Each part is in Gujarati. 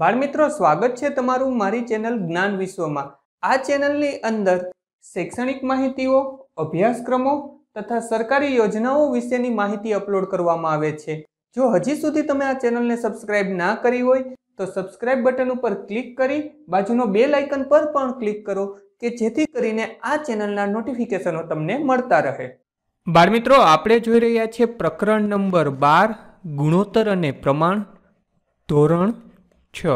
બાળમિત્રો સ્વાગત છે તમારું મારી ચેનલ જ્ઞાન વિશ્વમાં આ ચેનલની અંદર શૈક્ષણિક માહિતીઓ અભ્યાસક્રમો તથા સરકારી યોજનાઓ વિશેની માહિતી અપલોડ કરવામાં આવે છે જો હજી સુધી તમે આ ચેનલને સબસ્ક્રાઇબ ના કરી હોય તો સબસ્ક્રાઇબ બટન ઉપર ક્લિક કરી બાજુનો બે લાઇકન પર પણ ક્લિક કરો કે જેથી કરીને આ ચેનલના નોટિફિકેશનો તમને મળતા રહે બાળમિત્રો આપણે જોઈ રહ્યા છીએ પ્રકરણ નંબર બાર ગુણોત્તર અને પ્રમાણ ધોરણ છ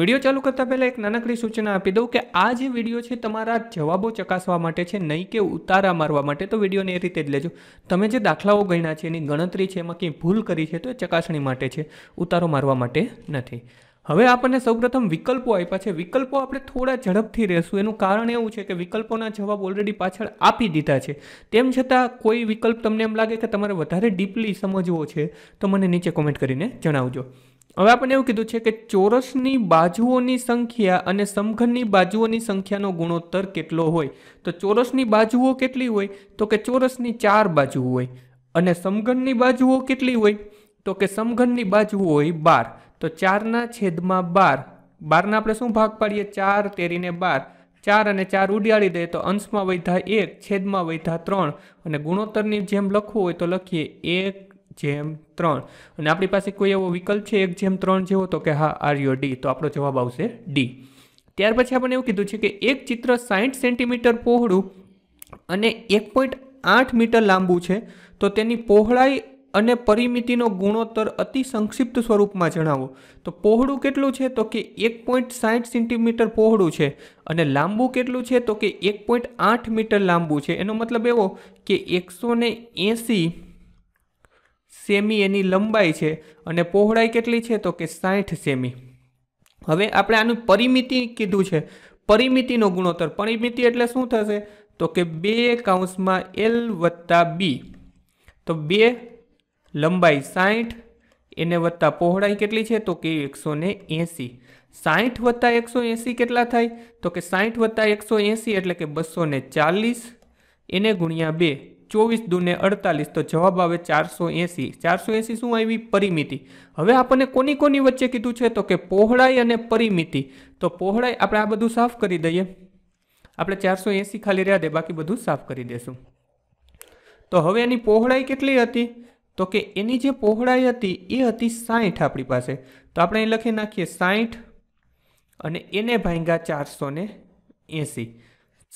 વિડીયો ચાલુ કરતાં પહેલાં એક નાનકડી સૂચના આપી દઉં કે આ જે વિડીયો છે તમારા જવાબો ચકાસવા માટે છે નહીં કે ઉતારા મારવા માટે તો વિડીયોને એ રીતે જ લેજો તમે જે દાખલાઓ ગણ્યા છે એની ગણતરી છે એમાં કંઈ ભૂલ કરી છે તો એ ચકાસણી માટે છે ઉતારો મારવા માટે નથી હવે આપણને સૌપ્રથમ વિકલ્પો આપ્યા છે વિકલ્પો આપણે થોડા ઝડપથી રહેશું એનું કારણ એવું છે કે વિકલ્પોના જવાબ ઓલરેડી પાછળ આપી દીધા છે તેમ છતાં કોઈ વિકલ્પ તમને એમ લાગે કે તમારે વધારે ડીપલી સમજવો છે તો મને નીચે કોમેન્ટ કરીને જણાવજો હવે આપણે એવું કીધું છે કે ચોરસની બાજુઓની સંખ્યા અને સમઘનની બાજુઓની સંખ્યાનો ગુણોત્તર કેટલો હોય તો ચોરસની બાજુઓ કેટલી હોય તો કે ચોરસની ચાર બાજુ હોય અને સમઘનની બાજુઓ કેટલી હોય તો કે સમઘનની બાજુ હોય બાર તો ચારના છેદમાં બાર બારના આપણે શું ભાગ પાડીએ ચાર તેરીને બાર ચાર અને ચાર ઉડિયાળી દે તો અંશમાં વૈધા એક છેદમાં વૈધા ત્રણ અને ગુણોત્તરની જેમ લખવું હોય તો લખીએ એક જેમ ત્રણ અને આપણી પાસે કોઈ એવો વિકલ્પ છે એક જેમ ત્રણ જેવો તો કે હા આર્યો ડી તો આપણો જવાબ આવશે ડી ત્યાર પછી આપણને એવું કીધું છે કે એક ચિત્ર સાઠ સેન્ટીમીટર પહોળું અને એક પોઈન્ટ આઠ મીટર લાંબુ છે તો તેની પહોળાઈ અને પરિમિતિનો ગુણોત્તર અતિ સંક્ષિપ્ત સ્વરૂપમાં જણાવો તો પહોળું કેટલું છે તો કે એક પોઈન્ટ સાઠ સેન્ટીમીટર પહોળું છે અને લાંબુ કેટલું છે તો કે એક પોઈન્ટ આઠ મીટર લાંબુ છે એનો મતલબ એવો કે એકસો ને એંસી સેમી એની લંબાઈ છે અને પહોળાઈ કેટલી છે તો કે સાઠ સેમી હવે આપણે આનું પરિમિતિ કીધું છે પરિમિતિનો ગુણોત્તર પરિમિતિ એટલે શું થશે તો કે બે કાઉન્સમાં એલ વત્તા બી તો બે લંબાઈ સાઠ એને વત્તા પહોળાઈ કેટલી છે તો કે એકસો ને એંસી સાઠ વત્તા એકસો એંસી કેટલા થાય તો કે સાઠ વત્તા એકસો એંસી એટલે કે બસો ચાલીસ એને ગુણ્યા બે ચોવીસ દૂને અડતાલીસ તો જવાબ આવે ચારસો એંસી ચારસો એંસી શું આવી પરિમિતિ હવે આપણને કોની કોની વચ્ચે કીધું છે તો કે પહોળાઈ અને પરિમિતિ તો પહોળાઈ આપણે આ બધું સાફ કરી દઈએ આપણે ચારસો એંસી ખાલી રહ્યા દે બાકી બધું સાફ કરી દેશું તો હવે એની પહોળાઈ કેટલી હતી તો કે એની જે પહોળાઈ હતી એ હતી સાઠ આપણી પાસે તો આપણે અહીં લખી નાખીએ સાઠ અને એને ભાંગ્યા ચારસો ને એંસી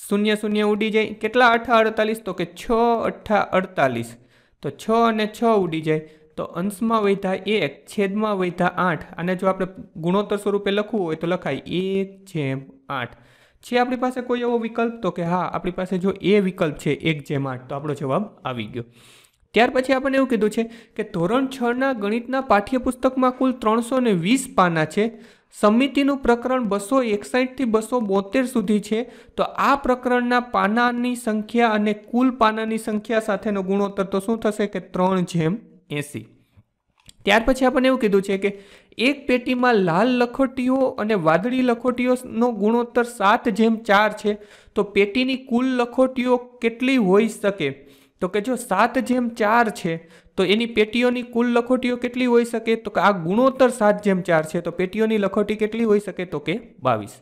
શૂન્ય શૂન્ય ઉડી જાય કેટલા અઠા અડતાલીસ તો કે છ અઠા અડતાલીસ તો છ અને છ ઉડી જાય તો અંશમાં વૈધા એક છેદમાં વૈધા આઠ અને જો આપણે ગુણોત્તર સ્વરૂપે લખવું હોય તો લખાય એક જેમ આઠ છે આપણી પાસે કોઈ એવો વિકલ્પ તો કે હા આપણી પાસે જો એ વિકલ્પ છે એક જેમ આઠ તો આપણો જવાબ આવી ગયો ત્યાર પછી આપણને એવું કીધું છે કે ધોરણ છના ગણિતના પાઠ્યપુસ્તકમાં કુલ ત્રણસો ને વીસ પાના છે સમિતિનું પ્રકરણ બસો એકસાઠથી બસો બોતેર સુધી છે તો આ પ્રકરણના પાનાની સંખ્યા અને કુલ પાનાની સંખ્યા સાથેનો ગુણોત્તર તો શું થશે કે ત્રણ જેમ એંસી ત્યાર પછી આપણને એવું કીધું છે કે એક પેટીમાં લાલ લખોટીઓ અને વાદળી લખોટીઓનો ગુણોત્તર સાત જેમ ચાર છે તો પેટીની કુલ લખોટીઓ કેટલી હોઈ શકે તો કે જો સાત જેમ ચાર છે તો એની પેટીઓની કુલ લખોટીઓ કેટલી હોઈ શકે તો કે આ ગુણોત્તર સાત જેમ ચાર છે તો પેટીઓની લખોટી કેટલી હોઈ શકે તો કે બાવીસ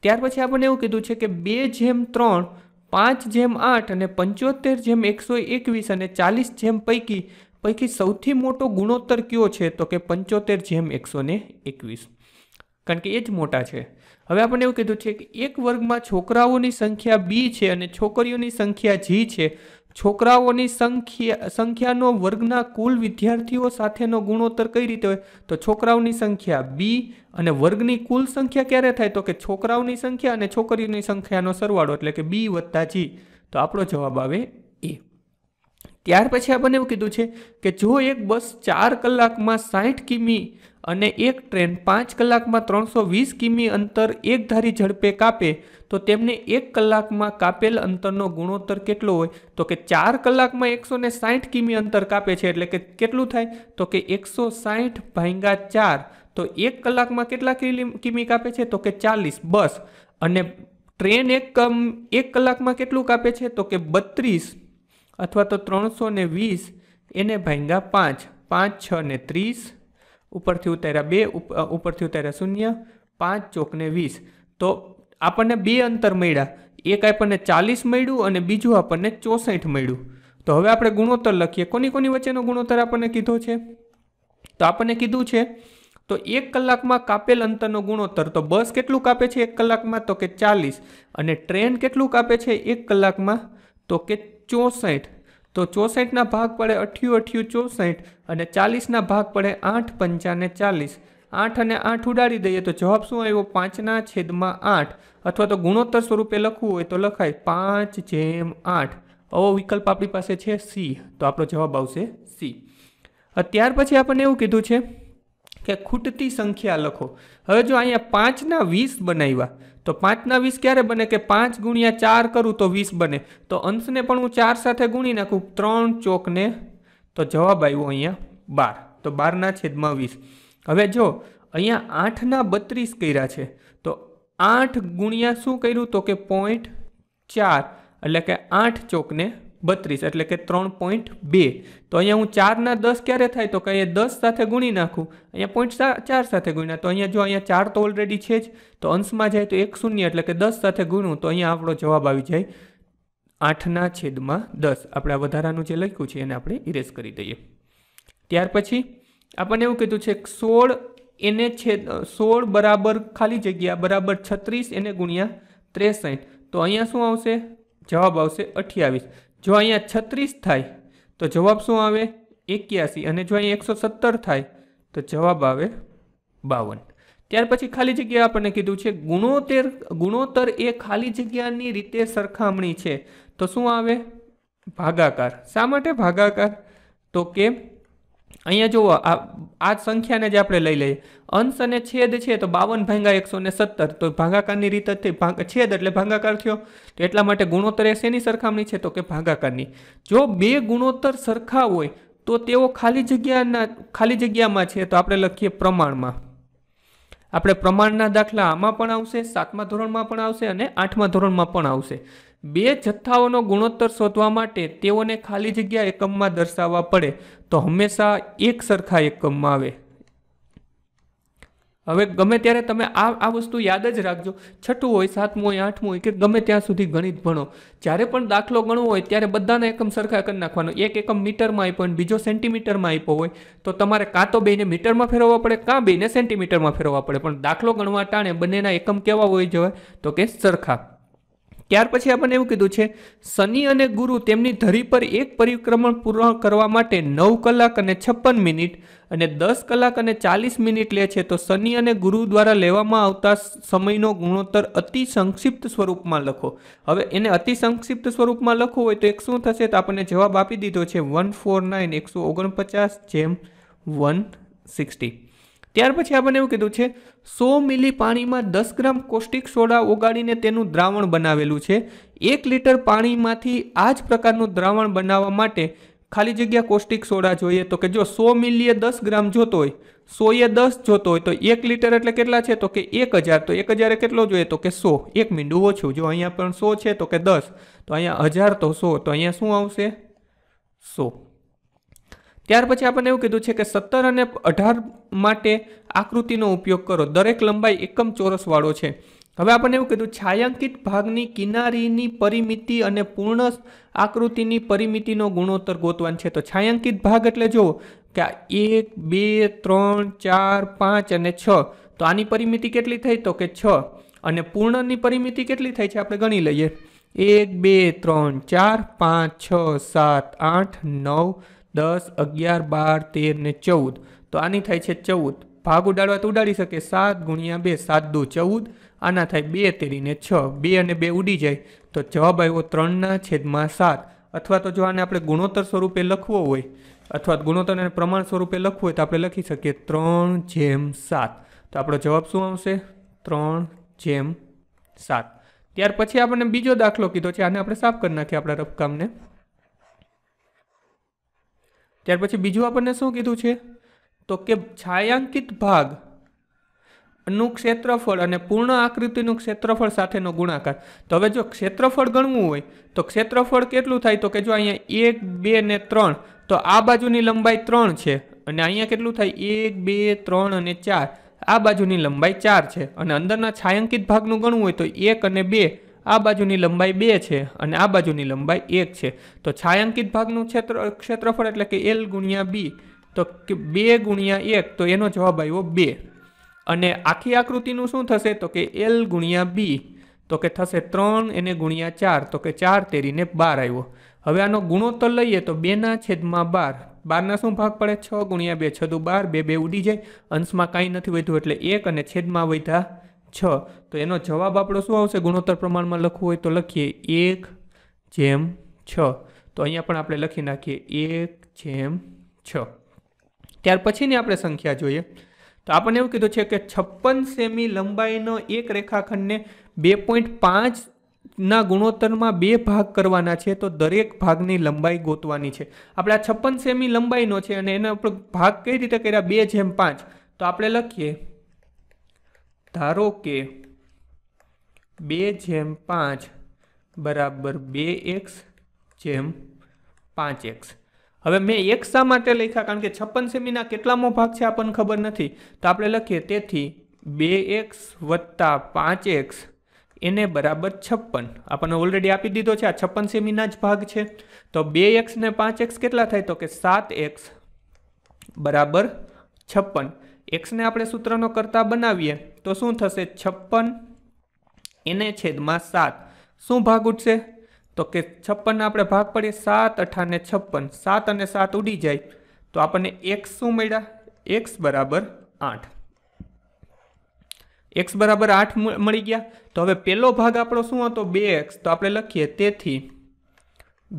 ત્યાર પછી આપણને એવું કીધું છે કે બે જેમ ત્રણ પાંચ જેમ આઠ અને પંચોતેર જેમ એકસો એકવીસ અને ચાલીસ જેમ પૈકી પૈકી સૌથી મોટો ગુણોત્તર કયો છે તો કે પંચોતેર જેમ એકસો ને એકવીસ કારણ કે એ જ મોટા છે હવે આપણે એવું કીધું છે કે એક વર્ગમાં છોકરાઓની સંખ્યા બી છે અને છોકરીઓની સંખ્યા જી છે છોકરાઓની સંખ્યા સંખ્યાનો વર્ગના કુલ વિદ્યાર્થીઓ સાથેનો ગુણોત્તર કઈ રીતે હોય તો છોકરાઓની સંખ્યા બી અને વર્ગની કુલ સંખ્યા ક્યારે થાય તો કે છોકરાઓની સંખ્યા અને છોકરીઓની સંખ્યાનો સરવાળો એટલે કે બી વત્તા જી તો આપણો જવાબ આવે એ ત્યાર પછી આપણને એવું કીધું છે કે જો એક બસ ચાર કલાકમાં સાઠ કિમી અને એક ટ્રેન પાંચ કલાકમાં ત્રણસો વીસ કિમી અંતર એકધારી ઝડપે કાપે તો તેમને એક કલાકમાં કાપેલ અંતરનો ગુણોત્તર કેટલો હોય તો કે ચાર કલાકમાં એકસો ને સાઠ કિમી અંતર કાપે છે એટલે કે કેટલું થાય તો કે એકસો સાઠ ભાંગા ચાર તો એક કલાકમાં કેટલા કિમી કાપે છે તો કે ચાલીસ બસ અને ટ્રેન એક કમ એક કલાકમાં કેટલું કાપે છે તો કે બત્રીસ અથવા તો ત્રણસો ને વીસ એને ભાંગા પાંચ પાંચ છ ને ત્રીસ ઉપરથી ઉતાર્યા બે ઉપરથી ઉતાર્યા શૂન્ય પાંચ ચોકને વીસ તો આપણને બે અંતર મળ્યા એક આપણને ચાલીસ મળ્યું અને બીજું આપણને ચોસઠ મળ્યું તો હવે આપણે ગુણોત્તર લખીએ કોની કોની વચ્ચેનો ગુણોત્તર આપણને કીધો છે તો આપણને કીધું છે તો એક કલાકમાં કાપેલ અંતરનો ગુણોત્તર તો બસ કેટલું કાપે છે એક કલાકમાં તો કે ચાલીસ અને ટ્રેન કેટલું કાપે છે એક કલાકમાં તો કે ચોસઠ તો ચોસઠના ભાગ પડે અઠ્યું અઠ્યું ચોસઠ અને ચાલીસના ભાગ પડે આઠ પંચાને ચાલીસ આઠ અને આઠ ઉડાડી દઈએ તો જવાબ શું આવ્યો પાંચના છેદમાં આઠ અથવા તો ગુણોત્તર સ્વરૂપે લખવું હોય તો લખાય પાંચ જેમ આઠ આવો વિકલ્પ આપણી પાસે છે સી તો આપણો જવાબ આવશે સી ત્યાર પછી આપણને એવું કીધું છે કે ખૂટતી સંખ્યા લખો હવે જો અહીંયા પાંચના વીસ બનાવ્યા તો પાંચના વીસ ક્યારે બને કે પાંચ ગુણ્યા ચાર કરું તો વીસ બને તો અંશને પણ હું ચાર સાથે ગુણી નાખું ત્રણ ચોકને તો જવાબ આવ્યો અહીંયા બાર તો બારના છેદમાં વીસ હવે જો અહીંયા આઠના બત્રીસ કર્યા છે તો આઠ ગુણ્યા શું કર્યું તો કે પોઈન્ટ ચાર એટલે કે આઠ ચોકને બત્રીસ એટલે કે ત્રણ પોઈન્ટ બે તો અહીંયા હું ચારના દસ ક્યારે થાય તો કે અહીંયા દસ સાથે ગુણી નાખું અહીંયા પોઈન્ટ ચાર સાથે ગુણ્યા તો અહીંયા જો અહીંયા ચાર તો ઓલરેડી છે જ તો અંશમાં જાય તો એક શૂન્ય એટલે કે દસ સાથે ગુણું તો અહીંયા આપણો જવાબ આવી જાય આઠના છેદમાં દસ આપણે આ વધારાનું જે લખ્યું છે એને આપણે ઇરેઝ કરી દઈએ ત્યાર પછી આપણને એવું કીધું છે સોળ એને છેદ સોળ બરાબર ખાલી જગ્યા બરાબર છત્રીસ એને ગુણ્યા ત્રેસઠ તો અહીંયા શું આવશે જવાબ આવશે અઠ્યાવીસ જો અહીંયા છત્રીસ થાય તો જવાબ શું આવે એક્યાસી અને જો અહીંયા એકસો સત્તર થાય તો જવાબ આવે બાવન ત્યાર પછી ખાલી જગ્યા આપણને કીધું છે ગુણોતેર ગુણોત્તર એ ખાલી જગ્યાની રીતે સરખામણી છે તો શું આવે ભાગાકાર શા માટે ભાગાકાર તો કે અહીંયા જુઓ આ આ સંખ્યાને જે આપણે લઈ લઈએ અંશ અને છેદ છે તો બાવન ભાંગા એકસો ને સત્તર તો ભાગાકારની રીત જ થઈ છેદ એટલે ભાગાકાર થયો તો એટલા માટે ગુણોત્તર એ શેની સરખામણી છે તો કે ભાગાકારની જો બે ગુણોત્તર સરખા હોય તો તેઓ ખાલી જગ્યાના ખાલી જગ્યામાં છે તો આપણે લખીએ પ્રમાણમાં આપણે પ્રમાણના દાખલા આમાં પણ આવશે સાતમા ધોરણમાં પણ આવશે અને આઠમા ધોરણમાં પણ આવશે બે જથ્થાઓનો ગુણોત્તર શોધવા માટે તેઓને ખાલી જગ્યા એકમમાં દર્શાવવા પડે તો હંમેશા એક સરખા એકમમાં આવે હવે ગમે ત્યારે તમે આ આ વસ્તુ યાદ જ રાખજો છઠ્ઠું હોય સાતમું હોય આઠમું હોય કે ગમે ત્યાં સુધી ગણિત ભણો જ્યારે પણ દાખલો ગણવો હોય ત્યારે બધાના એકમ સરખા કરી નાખવાનો એક એકમ મીટરમાં આપ્યો અને બીજો સેન્ટીમીટરમાં આપ્યો હોય તો તમારે કાં તો બેને મીટરમાં ફેરવવા પડે કાં બેને સેન્ટીમીટરમાં ફેરવવા પડે પણ દાખલો ગણવા ટાણે બંનેના એકમ કેવા હોય જવાય તો કે સરખા ત્યાર પછી આપણને એવું કીધું છે શનિ અને ગુરુ તેમની ધરી પર એક પરિક્રમણ પૂર્ણ કરવા માટે નવ કલાક અને છપ્પન મિનિટ અને દસ કલાક અને ચાલીસ મિનિટ લે છે તો શનિ અને ગુરુ દ્વારા લેવામાં આવતા સમયનો ગુણોત્તર અતિ સંક્ષિપ્ત સ્વરૂપમાં લખો હવે એને અતિ સંક્ષિપ્ત સ્વરૂપમાં લખવું હોય તો એક શું થશે તો આપણને જવાબ આપી દીધો છે વન ફોર નાઇન એકસો ઓગણપચાસ જેમ વન સિક્સટી ત્યાર પછી આપણને એવું કીધું છે સો મિલી પાણીમાં દસ ગ્રામ કોસ્ટિક સોડા ઓગાળીને તેનું દ્રાવણ બનાવેલું છે એક લીટર પાણીમાંથી આ જ પ્રકારનું દ્રાવણ બનાવવા માટે ખાલી જગ્યા કોસ્ટિક સોડા જોઈએ તો કે જો સો મિલીએ દસ ગ્રામ જોતો હોય સોએ દસ જોતો હોય તો એક લીટર એટલે કેટલા છે તો કે એક હજાર તો એક હજારે કેટલો જોઈએ તો કે સો એક મીંડું ઓછું જો અહીંયા પણ સો છે તો કે દસ તો અહીંયા હજાર તો સો તો અહીંયા શું આવશે સો ત્યાર પછી આપણને એવું કીધું છે કે સત્તર અને અઢાર માટે આકૃતિનો ઉપયોગ કરો દરેક લંબાઈ એકમ ચોરસવાળો છે હવે આપણને એવું કીધું છાયાંકિત ભાગની કિનારીની પરિમિતિ અને પૂર્ણ આકૃતિની પરિમિતિનો ગુણોત્તર ગોતવાનો છે તો છાયાંકિત ભાગ એટલે જુઓ કે આ એક બે ત્રણ ચાર પાંચ અને છ તો આની પરિમિતિ કેટલી થઈ તો કે છ અને પૂર્ણની પરિમિતિ કેટલી થઈ છે આપણે ગણી લઈએ એક બે ત્રણ ચાર પાંચ છ સાત આઠ નવ દસ અગિયાર બાર તેર ને ચૌદ તો આની થાય છે ચૌદ ભાગ ઉડાડવા તો ઉડાડી શકે સાત ગુણ્યા બે સાત દો ચૌદ આના થાય બે તેરીને છ બે અને બે ઉડી જાય તો જવાબ આવ્યો ત્રણના છેદમાં સાત અથવા તો જો આને આપણે ગુણોત્તર સ્વરૂપે લખવો હોય અથવા ગુણોત્તર અને પ્રમાણ સ્વરૂપે લખવું હોય તો આપણે લખી શકીએ ત્રણ જેમ સાત તો આપણો જવાબ શું આવશે ત્રણ જેમ સાત ત્યાર પછી આપણને બીજો દાખલો કીધો છે આને આપણે સાફ કરી નાખીએ આપણા રફકામને ત્યાર પછી બીજું આપણને શું કીધું છે તો કે છાયાંકિત ભાગ નું ક્ષેત્રફળ અને પૂર્ણ આકૃતિનું ક્ષેત્રફળ સાથેનો ગુણાકાર તો હવે જો ક્ષેત્રફળ ગણવું હોય તો ક્ષેત્રફળ કેટલું થાય તો કે જો અહીંયા એક બે ને ત્રણ તો આ બાજુની લંબાઈ ત્રણ છે અને અહીંયા કેટલું થાય એક બે ત્રણ અને ચાર આ બાજુની લંબાઈ ચાર છે અને અંદરના છાયાંકિત ભાગનું ગણવું હોય તો એક અને બે આ બાજુની લંબાઈ બે છે અને આ બાજુની લંબાઈ એક છે તો છાયાંકિત ભાગનું ક્ષેત્ર ક્ષેત્રફળ એટલે કે એલ ગુણ્યા બી તો કે બે ગુણ્યા એક તો એનો જવાબ આવ્યો બે અને આખી આકૃતિનું શું થશે તો કે એલ ગુણ્યા બી તો કે થશે ત્રણ એને ગુણ્યા ચાર તો કે ચાર તેરીને બાર આવ્યો હવે આનો ગુણોત્તર લઈએ તો બેના છેદમાં બાર બારના શું ભાગ પડે છ ગુણ્યા બે છદું બાર બે બે ઉડી જાય અંશમાં કાંઈ નથી વધ્યું એટલે એક અને છેદમાં વધ્યા છ તો એનો જવાબ આપણો શું આવશે ગુણોત્તર પ્રમાણમાં લખવું હોય તો લખીએ એક જેમ છ તો અહીંયા પણ આપણે લખી નાખીએ એક જેમ છ ત્યાર પછીની આપણે સંખ્યા જોઈએ તો આપણને એવું કીધું છે કે છપ્પન સેમી લંબાઈનો એક રેખાખંડને બે પોઈન્ટ પાંચના ગુણોત્તરમાં બે ભાગ કરવાના છે તો દરેક ભાગની લંબાઈ ગોતવાની છે આપણે આ છપ્પન સેમી લંબાઈનો છે અને એના ઉપર ભાગ કઈ રીતે કર્યા બે જેમ પાંચ તો આપણે લખીએ ધારો કે બે જેમ પાંચ બરાબર બે એક્સ જેમ પાંચ એક્સ હવે મેં એક શા માટે લખ્યા કારણ કે છપ્પન સેમીના કેટલામો ભાગ છે આપણને ખબર નથી તો આપણે લખીએ તેથી બે એક્સ વત્તા પાંચ એક્સ એને બરાબર છપ્પન આપણને ઓલરેડી આપી દીધો છે આ છપ્પન સેમીના જ ભાગ છે તો બે એક્સ ને પાંચ એક્સ કેટલા થાય તો કે સાત એક્સ બરાબર છપ્પન એક્સને આપણે સૂત્રનો કરતા બનાવીએ તો શું થશે છપ્પન એને છેદમાં સાત શું ભાગ ઉઠશે તો કે છપ્પન આપણે ભાગ પડીએ સાત અઠાને છપ્પન સાત અને સાત ઉડી જાય તો આપણને એક્સ શું મળ્યા એક્સ બરાબર આઠ એક્સ બરાબર આઠ મળી ગયા તો હવે પહેલો ભાગ આપણો શું હતો બે એક્સ તો આપણે લખીએ તેથી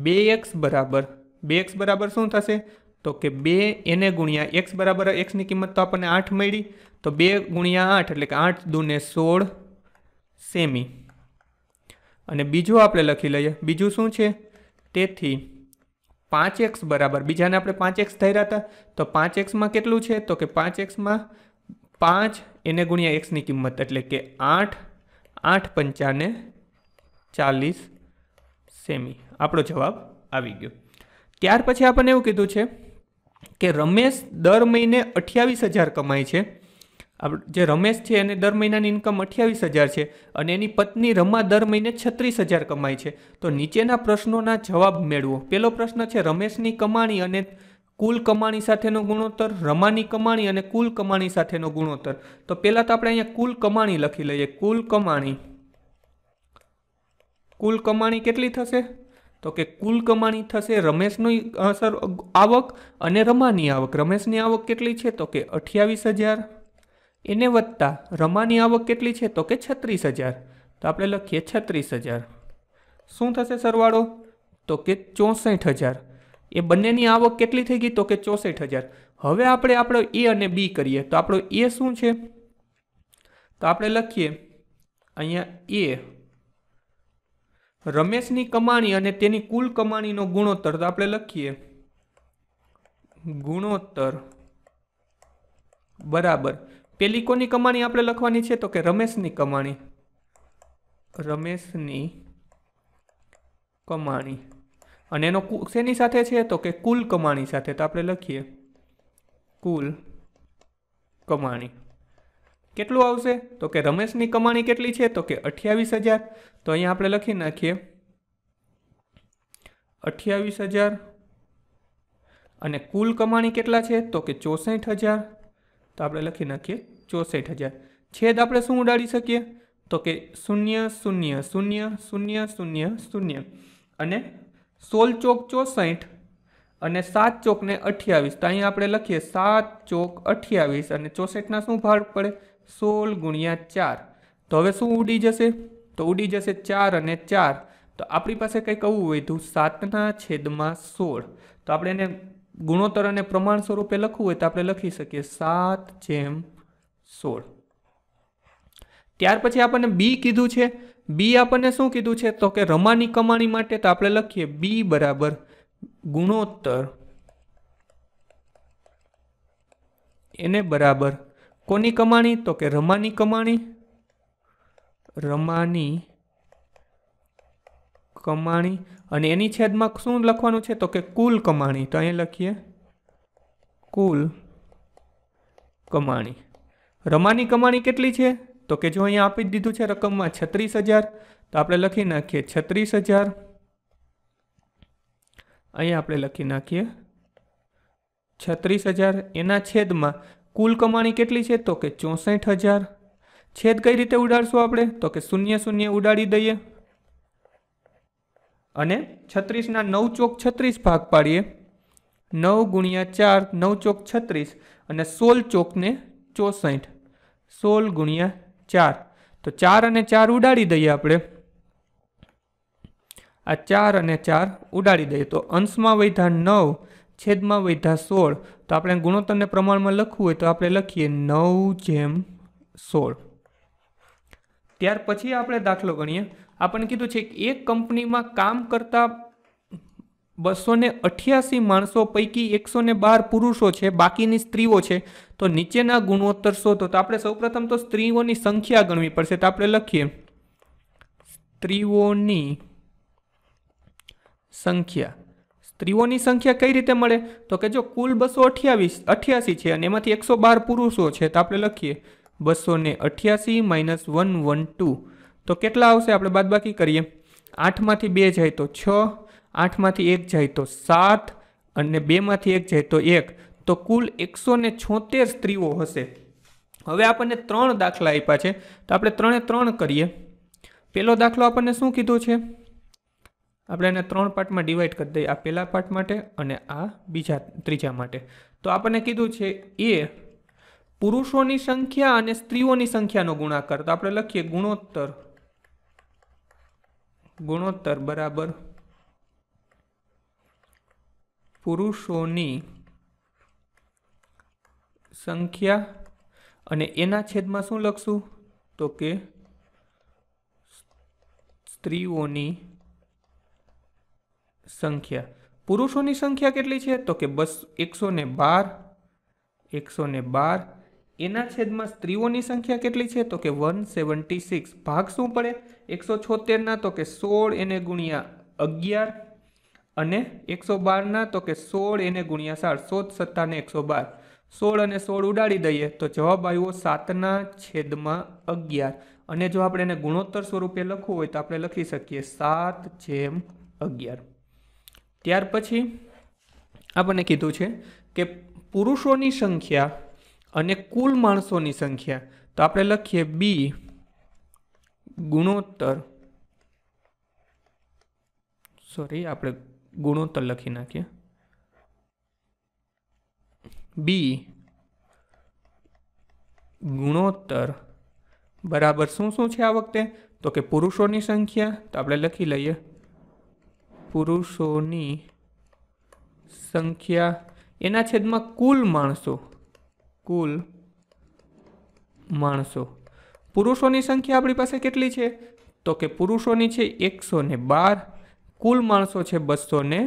બે એક્સ બરાબર બે એક્સ બરાબર શું થશે તો કે બે એને ગુણ્યા એક્સ બરાબર એક્સની કિંમત તો આપણને આઠ મળી તો બે ગુણ્યા આઠ એટલે કે આઠ દૂને સોળ સેમી અને બીજું આપણે લખી લઈએ બીજું શું છે તેથી પાંચ એક્સ બરાબર બીજાને આપણે પાંચ એક્સ ધર્યા હતા તો પાંચ એક્સમાં કેટલું છે તો કે પાંચ એક્સમાં પાંચ એને ગુણ્યા એક્સની કિંમત એટલે કે આઠ આઠ પંચાને ચાલીસ સેમી આપણો જવાબ આવી ગયો ત્યાર પછી આપણને એવું કીધું છે કે રમેશ દર મહિને અઠ્યાવીસ હજાર કમાય છે આપણે જે રમેશ છે એને દર મહિનાની ઇન્કમ અઠ્યાવીસ હજાર છે અને એની પત્ની રમા દર મહિને છત્રીસ હજાર કમાય છે તો નીચેના પ્રશ્નોના જવાબ મેળવો પહેલો પ્રશ્ન છે રમેશની કમાણી અને કુલ કમાણી સાથેનો ગુણોત્તર રમાની કમાણી અને કુલ કમાણી સાથેનો ગુણોત્તર તો પહેલાં તો આપણે અહીંયા કુલ કમાણી લખી લઈએ કુલ કમાણી કુલ કમાણી કેટલી થશે તો કે કુલ કમાણી થશે રમેશની સર આવક અને રમાની આવક રમેશની આવક કેટલી છે તો કે અઠ્યાવીસ હજાર એને વધતા રમાની આવક કેટલી છે તો કે છત્રીસ હજાર તો આપણે લખીએ છત્રીસ હજાર શું થશે સરવાળો તો કે ચોસઠ હજાર એ બંનેની આવક કેટલી થઈ ગઈ તો કે ચોસઠ હજાર હવે આપણે આપણો એ અને બી કરીએ તો આપણો એ શું છે તો આપણે લખીએ અહીંયા એ રમેશની કમાણી અને તેની કુલ કમાણીનો ગુણોત્તર તો આપણે લખીએ ગુણોત્તર બરાબર પેલી કોની કમાણી આપણે લખવાની છે તો કે રમેશની કમાણી રમેશની કમાણી અને એનો શેની સાથે છે તો કે કુલ કમાણી સાથે તો આપણે લખીએ કુલ કમાણી કેટલું આવશે તો કે રમેશની કમાણી કેટલી છે તો કે અઠ્યાવીસ હજાર તો અહીંયા આપણે લખી નાખીએ અઠ્યાવીસ હજાર અને કુલ કમાણી કેટલા છે તો કે ચોસઠ હજાર તો આપણે લખી નાખીએ ચોસઠ હજાર છેદ આપણે શું ઉડાડી શકીએ તો કે શૂન્ય શૂન્ય શૂન્ય શૂન્ય શૂન્ય શૂન્ય અને સોળ ચોક ચોસઠ અને સાત ચોકને અઠ્યાવીસ તો અહીં આપણે લખીએ સાત ચોક અઠ્યાવીસ અને ચોસઠના શું ભાર પડે સોળ ગુણ્યા ચાર તો હવે શું ઉડી જશે તો ઉડી જશે ચાર અને ચાર તો આપણી પાસે કંઈક આવું વધ્યું સાતના છેદમાં સોળ તો આપણે એને ગુણોત્તર અને પ્રમાણ સ્વરૂપે લખવું હોય તો આપણે લખી શકીએ સાત જેમ સોળ ત્યાર પછી આપણને બી કીધું છે બી આપણને શું કીધું છે તો કે રમાની કમાણી માટે તો આપણે લખીએ બી બરાબર ગુણોત્તર એને બરાબર કોની કમાણી તો કે રમાની કમાણી રમાની કમાણી અને એની છેદમાં શું લખવાનું છે તો કે કુલ કમાણી તો અહીં લખીએ કુલ કમાણી રમાની કમાણી કેટલી છે તો કે જો અહીંયા આપી જ દીધું છે રકમમાં છત્રીસ હજાર તો આપણે લખી નાખીએ છત્રીસ હજાર અહીંયા આપણે લખી નાખીએ છત્રીસ હજાર એના છેદમાં કુલ કમાણી કેટલી છે તો કે ચોસઠ હજાર છેદ કઈ રીતે ઉડાડશું આપણે તો કે શૂન્ય શૂન્ય ઉડાડી દઈએ અને છત્રીસના નવ ચોક છત્રીસ ભાગ પાડીએ નવ ગુણ્યા ચાર નવ ચોક છત્રીસ અને સોળ ચોકને ચોસઠ સોળ ગુણ્યા ચાર તો ચાર અને ચાર ઉડાડી દઈએ આપણે આ ચાર અને ચાર ઉડાડી દઈએ તો અંશમાં વૈધા નવ છેદમાં વૈધા સોળ તો આપણે ગુણોત્તરને પ્રમાણમાં લખવું હોય તો આપણે લખીએ નવ જેમ સોળ ત્યાર પછી આપણે દાખલો ગણીએ આપણને કીધું છે કે એક કંપનીમાં કામ કરતા બસો ને અઠ્યાસી માણસો પૈકી એકસો ને બાર પુરુષો છે બાકીની સ્ત્રીઓ છે તો નીચેના ગુણોત્તર શોધો તો આપણે સૌપ્રથમ તો સ્ત્રીઓની સંખ્યા ગણવી પડશે તો આપણે લખીએ સ્ત્રીઓની સંખ્યા સ્ત્રીઓની સંખ્યા કઈ રીતે મળે તો કે જો કુલ બસો અઠ્યાવીસ અઠ્યાસી છે અને એમાંથી એકસો બાર પુરુષો છે તો આપણે લખીએ બસો ને અઠ્યાસી માઇનસ વન વન ટુ તો કેટલા આવશે આપણે બાદબાકી કરીએ આઠમાંથી બે જાય તો છ આઠમાંથી એક જાય તો સાત અને બેમાંથી એક જાય તો એક તો કુલ એકસો ને છોતેર સ્ત્રીઓ હશે હવે આપણને ત્રણ દાખલા આપ્યા છે તો આપણે ત્રણે ત્રણ કરીએ પહેલો દાખલો આપણને શું કીધું છે આપણે એને ત્રણ પાર્ટમાં ડિવાઈડ કરી દઈએ આ પહેલા પાર્ટ માટે અને આ બીજા ત્રીજા માટે તો આપણને કીધું છે એ પુરુષોની સંખ્યા અને સ્ત્રીઓની સંખ્યાનો ગુણાકાર તો આપણે લખીએ ગુણોત્તર ગુણોત્તર બરાબર પુરુષોની સંખ્યા અને એના છેદમાં શું લખશું તો કે સ્ત્રીઓની સંખ્યા પુરુષોની સંખ્યા કેટલી છે તો કે બસ એકસો ને બાર એકસો ને બાર એના છેદમાં સ્ત્રીઓની સંખ્યા કેટલી છે તો કે વન સેવન્ટી સિક્સ ભાગ શું પડે એકસો છોતેરના તો કે સોળ એને ગુણ્યા અગિયાર અને એકસો બારના તો કે સોળ એને ગુણ્યા સાત સોળ સત્તાને એકસો બાર સોળ અને સોળ ઉડાડી દઈએ તો જવાબ આવ્યો સાતના છેદમાં અગિયાર અને જો આપણે એને ગુણોત્તર સ્વરૂપે લખવું હોય તો આપણે લખી શકીએ સાત જેમ અગિયાર ત્યાર પછી આપણને કીધું છે કે પુરુષોની સંખ્યા અને કુલ માણસોની સંખ્યા તો આપણે લખીએ બી ગુણોત્તર સોરી આપણે ગુણોત્તર લખી નાખીએ બી ગુણોત્તર બરાબર શું શું છે આ વખતે તો કે પુરુષોની સંખ્યા તો આપણે લખી લઈએ પુરુષોની સંખ્યા એના છેદમાં કુલ માણસો કુલ માણસો પુરુષોની સંખ્યા આપણી પાસે કેટલી છે તો કે પુરુષોની છે એકસો ને બાર કુલ માણસો છે બસો ને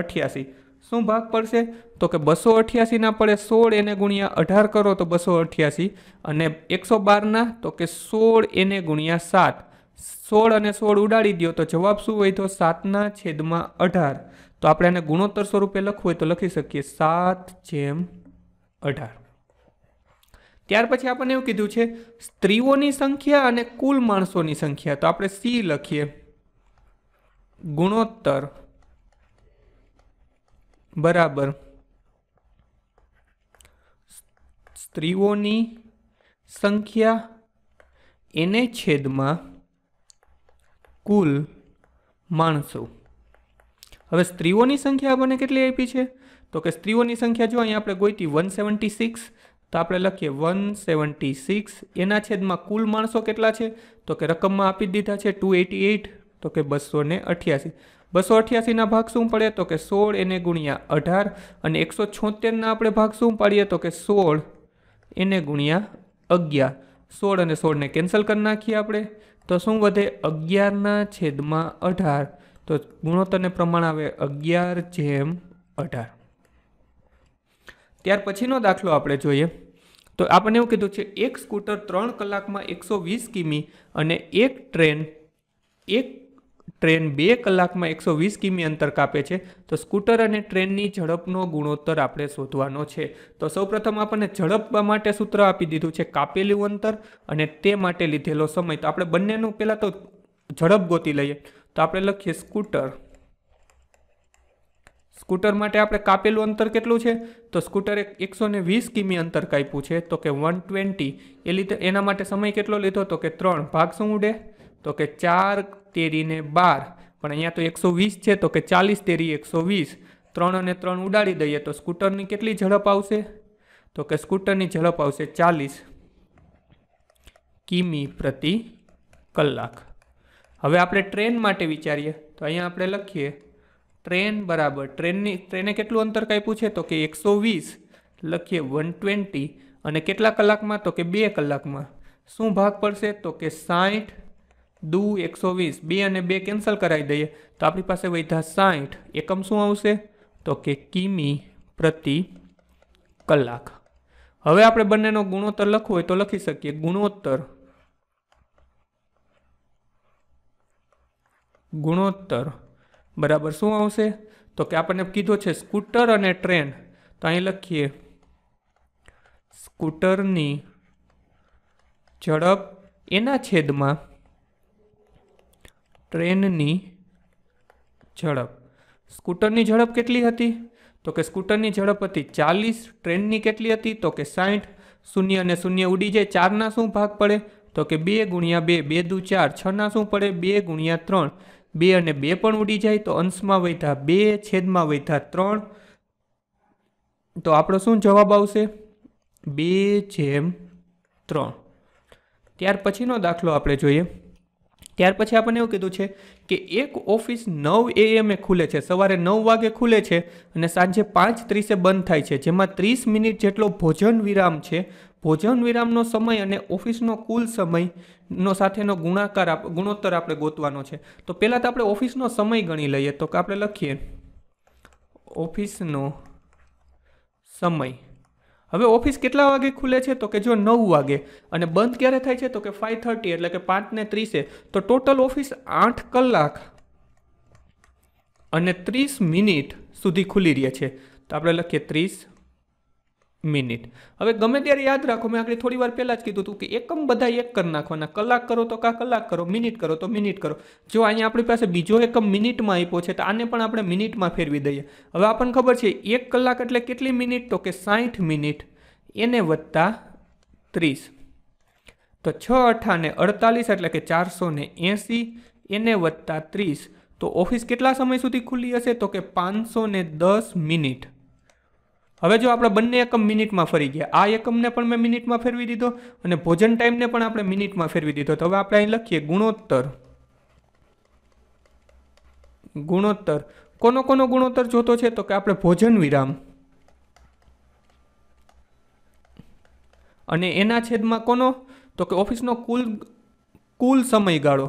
અઠ્યાસી શું ભાગ પડશે તો કે બસો અઠ્યાસીના પડે સોળ એને ગુણ્યા અઢાર કરો તો બસો અઠ્યાસી અને એકસો બારના તો કે સોળ એને ગુણ્યા સાત સોળ અને સોળ ઉડાડી દો તો જવાબ શું હોય તો સાતના છેદમાં અઢાર તો આપણે આને ગુણોત્તર સ્વરૂપે લખવું હોય તો લખી શકીએ સાત જેમ અઢાર ત્યાર પછી આપણને એવું કીધું છે સ્ત્રીઓની સંખ્યા અને કુલ માણસોની સંખ્યા તો આપણે સી લખીએ ગુણોત્તર બરાબર સ્ત્રીઓની સંખ્યા એને છેદમાં કુલ માણસો હવે સ્ત્રીઓની સંખ્યા આપણને કેટલી આપી છે તો કે સ્ત્રીઓની સંખ્યા જો અહીંયા આપણે ગોઈતી વન સેવન્ટી સિક્સ તો આપણે લખીએ વન સેવન્ટી સિક્સ એના છેદમાં કુલ માણસો કેટલા છે તો કે રકમમાં આપી દીધા છે ટુ એટી એઇટ તો કે બસો ને અઠ્યાસી બસો અઠ્યાસીના ભાગ શું પડે તો કે સોળ એને ગુણ્યા અઢાર અને એકસો છોતેરના આપણે ભાગ શું પાડીએ તો કે સોળ એને ગુણ્યા અગિયાર સોળ અને સોળને કેન્સલ કરી નાખીએ આપણે તો શું વધે અગિયારના છેદમાં અઢાર તો ગુણોત્તરને પ્રમાણ આવે અગિયાર જેમ અઢાર ત્યાર પછીનો દાખલો આપણે જોઈએ તો આપણને એવું કીધું છે એક સ્કૂટર ત્રણ કલાકમાં એકસો વીસ કિમી અને એક ટ્રેન એક ટ્રેન બે કલાકમાં એકસો વીસ કિમી અંતર કાપે છે તો સ્કૂટર અને ટ્રેનની ઝડપનો ગુણોત્તર આપણે શોધવાનો છે તો સૌપ્રથમ આપણને ઝડપ માટે સૂત્ર આપી દીધું છે કાપેલું અંતર અને તે માટે લીધેલો સમય તો આપણે બંનેનું પહેલાં તો ઝડપ ગોતી લઈએ તો આપણે લખીએ સ્કૂટર સ્કૂટર માટે આપણે કાપેલું અંતર કેટલું છે તો સ્કૂટરે એકસો ને વીસ કિમી અંતર કાપ્યું છે તો કે વન ટ્વેન્ટી એ લીધે એના માટે સમય કેટલો લીધો તો કે ત્રણ ભાગ શું ઉડે તો કે ચાર તેરીને બાર પણ અહીંયા તો એકસો વીસ છે તો કે ચાલીસ તેરી એકસો વીસ ત્રણ અને ત્રણ ઉડાડી દઈએ તો સ્કૂટરની કેટલી ઝડપ આવશે તો કે સ્કૂટરની ઝડપ આવશે ચાલીસ કિમી પ્રતિ કલાક હવે આપણે ટ્રેન માટે વિચારીએ તો અહીંયા આપણે લખીએ ટ્રેન બરાબર ટ્રેનની ટ્રેને કેટલું અંતર કાપ્યું છે તો કે એકસો વીસ લખીએ વન ટ્વેન્ટી અને કેટલા કલાકમાં તો કે બે કલાકમાં શું ભાગ પડશે તો કે સાઠ દુ એકસો વીસ બે અને બે કેન્સલ કરાવી દઈએ તો આપણી પાસે વૈધા સાઠ એકમ શું આવશે તો કે કિમી પ્રતિ કલાક હવે આપણે બંનેનો ગુણોત્તર લખવો હોય તો લખી શકીએ ગુણોત્તર ગુણોત્તર બરાબર શું આવશે તો કે આપણને કીધો છે સ્કૂટર અને ટ્રેન તો અહીં લખીએ સ્કૂટરની ઝડપ એના છેદમાં ટ્રેનની ઝડપ સ્કૂટરની ઝડપ કેટલી હતી તો કે સ્કૂટરની ઝડપ હતી ચાલીસ ટ્રેનની કેટલી હતી તો કે સાઠ શૂન્ય અને શૂન્ય ઉડી જાય ચારના શું ભાગ પડે તો કે બે ગુણ્યા બે બે દુ ચાર છના શું પડે બે ગુણ્યા ત્રણ બે અને બે પણ ઉડી જાય તો અંશમાં વૈધા બે છેદમાં વૈધા ત્રણ તો આપણો શું જવાબ આવશે બે જેમ ત્રણ ત્યાર પછીનો દાખલો આપણે જોઈએ ત્યાર પછી આપણને એવું કીધું છે કે એક ઓફિસ નવ એ એએમએ ખુલે છે સવારે નવ વાગે ખુલે છે અને સાંજે પાંચ ત્રીસે બંધ થાય છે જેમાં ત્રીસ મિનિટ જેટલો ભોજન વિરામ છે ભોજન વિરામનો સમય અને ઓફિસનો કુલ સમયનો સાથેનો ગુણાકાર ગુણોત્તર આપણે ગોતવાનો છે તો પહેલાં તો આપણે ઓફિસનો સમય ગણી લઈએ તો આપણે લખીએ ઓફિસનો સમય હવે ઓફિસ કેટલા વાગે ખુલે છે તો કે જો નવ વાગે અને બંધ ક્યારે થાય છે તો કે ફાઇવ થર્ટી એટલે કે પાંચને ત્રીસે તો ટોટલ ઓફિસ આઠ કલાક અને ત્રીસ મિનિટ સુધી ખુલી રહે છે તો આપણે લખીએ ત્રીસ મિનિટ હવે ગમે ત્યારે યાદ રાખો મેં આગળ થોડી વાર પહેલાં જ કીધું હતું કે એકમ બધા એક કરી નાખવાના કલાક કરો તો કાં કલાક કરો મિનિટ કરો તો મિનિટ કરો જો અહીંયા આપણી પાસે બીજો એકમ મિનિટમાં આપ્યો છે તો આને પણ આપણે મિનિટમાં ફેરવી દઈએ હવે આપણને ખબર છે એક કલાક એટલે કેટલી મિનિટ તો કે સાઠ મિનિટ એને વત્તા ત્રીસ તો છ અઠાને અડતાલીસ એટલે કે ચારસો ને એંસી એને વત્તા ત્રીસ તો ઓફિસ કેટલા સમય સુધી ખુલ્લી હશે તો કે પાંચસો દસ મિનિટ હવે જો આપણે બંને એકમ મિનિટમાં ફરી ગયા આ એકમને પણ મેં મિનિટમાં ફેરવી દીધો અને ભોજન ટાઈમને પણ આપણે મિનિટમાં ફેરવી દીધો તો હવે આપણે અહીં લખીએ ગુણોત્તર ગુણોત્તર કોનો કોનો ગુણોત્તર જોતો છે તો કે આપણે ભોજન વિરામ અને એના છેદમાં કોનો તો કે ઓફિસનો કુલ કુલ સમયગાળો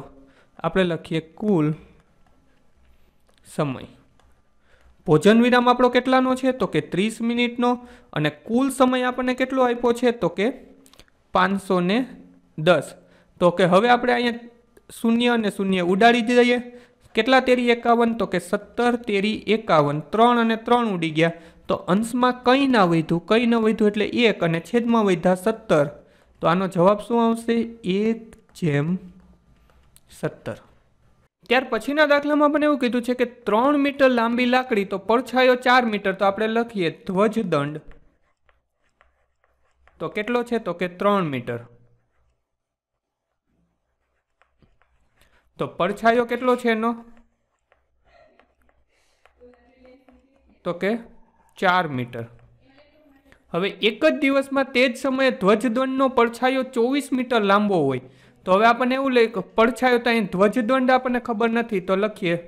આપણે લખીએ કુલ સમય ભોજન વિરામ આપણો કેટલાનો છે તો કે ત્રીસ મિનિટનો અને કુલ સમય આપણને કેટલો આપ્યો છે તો કે પાંચસો ને દસ તો કે હવે આપણે અહીંયા શૂન્ય અને શૂન્ય ઉડાડી દઈએ કેટલા તેરી એકાવન તો કે સત્તર તેરી એકાવન ત્રણ અને ત્રણ ઉડી ગયા તો અંશમાં કંઈ ના વધ્યું કંઈ ન વધ્યું એટલે એક અને છેદમાં વધ્યા સત્તર તો આનો જવાબ શું આવશે એક જેમ સત્તર ત્યાર પછીના દાખલામાં પણ એવું કીધું છે કે ત્રણ મીટર લાંબી લાકડી તો પડછાયો ચાર મીટર તો આપણે લખીએ ધ્વજદંડ તો કેટલો છે તો કે ત્રણ મીટર તો પડછાયો કેટલો છે એનો તો કે ચાર મીટર હવે એક જ દિવસમાં તે જ સમયે ધ્વજદંડનો પડછાયો ચોવીસ મીટર લાંબો હોય તો હવે આપણને એવું લઈ પડછાયો તો અહીં ધ્વજદંડ આપણને ખબર નથી તો લખીએ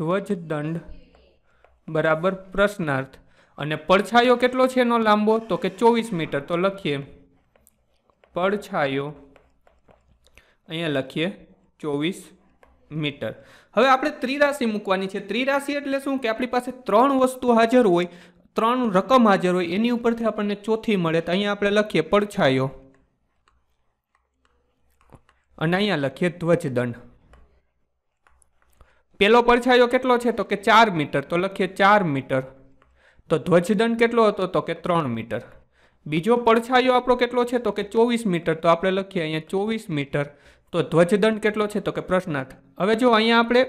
ધ્વજદંડ બરાબર પ્રશ્નાર્થ અને પડછાયો કેટલો છે એનો લાંબો તો કે ચોવીસ મીટર તો લખીએ પડછાયો અહીંયા લખીએ ચોવીસ મીટર હવે આપણે ત્રિરાશિ મૂકવાની છે ત્રિરાશિ એટલે શું કે આપણી પાસે ત્રણ વસ્તુ હાજર હોય ત્રણ રકમ હાજર હોય એની ઉપરથી આપણને ચોથી મળે તો અહીંયા આપણે લખીએ પડછાયો અને અહીંયા લખીએ ધ્વજદંડ પેલો પડછાયો કેટલો છે તો કે ચાર મીટર તો લખીએ ચાર મીટર તો ધ્વજદંડ કેટલો હતો તો કે ત્રણ મીટર બીજો પડછાયો આપણો કેટલો છે તો કે ચોવીસ મીટર તો આપણે લખીએ અહીંયા ચોવીસ મીટર તો ધ્વજદંડ કેટલો છે તો કે પ્રશ્નાર્થ હવે જો અહીંયા આપણે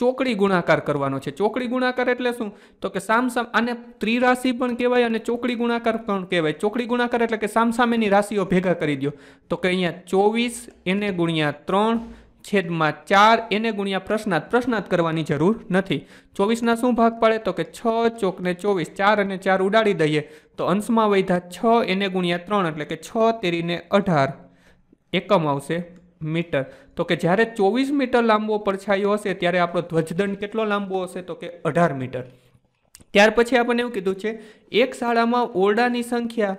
ચોકડી ગુણાકાર કરવાનો છે ચોકડી ગુણાકાર એટલે શું તો કે સામસામ આને ત્રિરાશિ પણ કહેવાય અને ચોકડી ગુણાકાર પણ કહેવાય ચોકડી ગુણાકાર એટલે કે સામસામેની રાશિઓ ભેગા કરી દો તો કે અહીંયા ચોવીસ એને ગુણ્યા ત્રણ છેદમાં ચાર એને ગુણ્યા પ્રશ્નાર્થ પ્રશ્નાર્થ કરવાની જરૂર નથી ચોવીસના શું ભાગ પાડે તો કે છ ચોકને ચોવીસ ચાર અને ચાર ઉડાડી દઈએ તો અંશમાં વૈધા છ એને ગુણ્યા ત્રણ એટલે કે છ તેરીને અઢાર એકમ આવશે મીટર તો કે જ્યારે ચોવીસ મીટર લાંબો પરછાયો હશે ત્યારે આપણો ધ્વજદંડ કેટલો લાંબો હશે તો કે અઢાર મીટર ત્યાર પછી આપણને એવું કીધું છે એક શાળામાં ઓરડાની સંખ્યા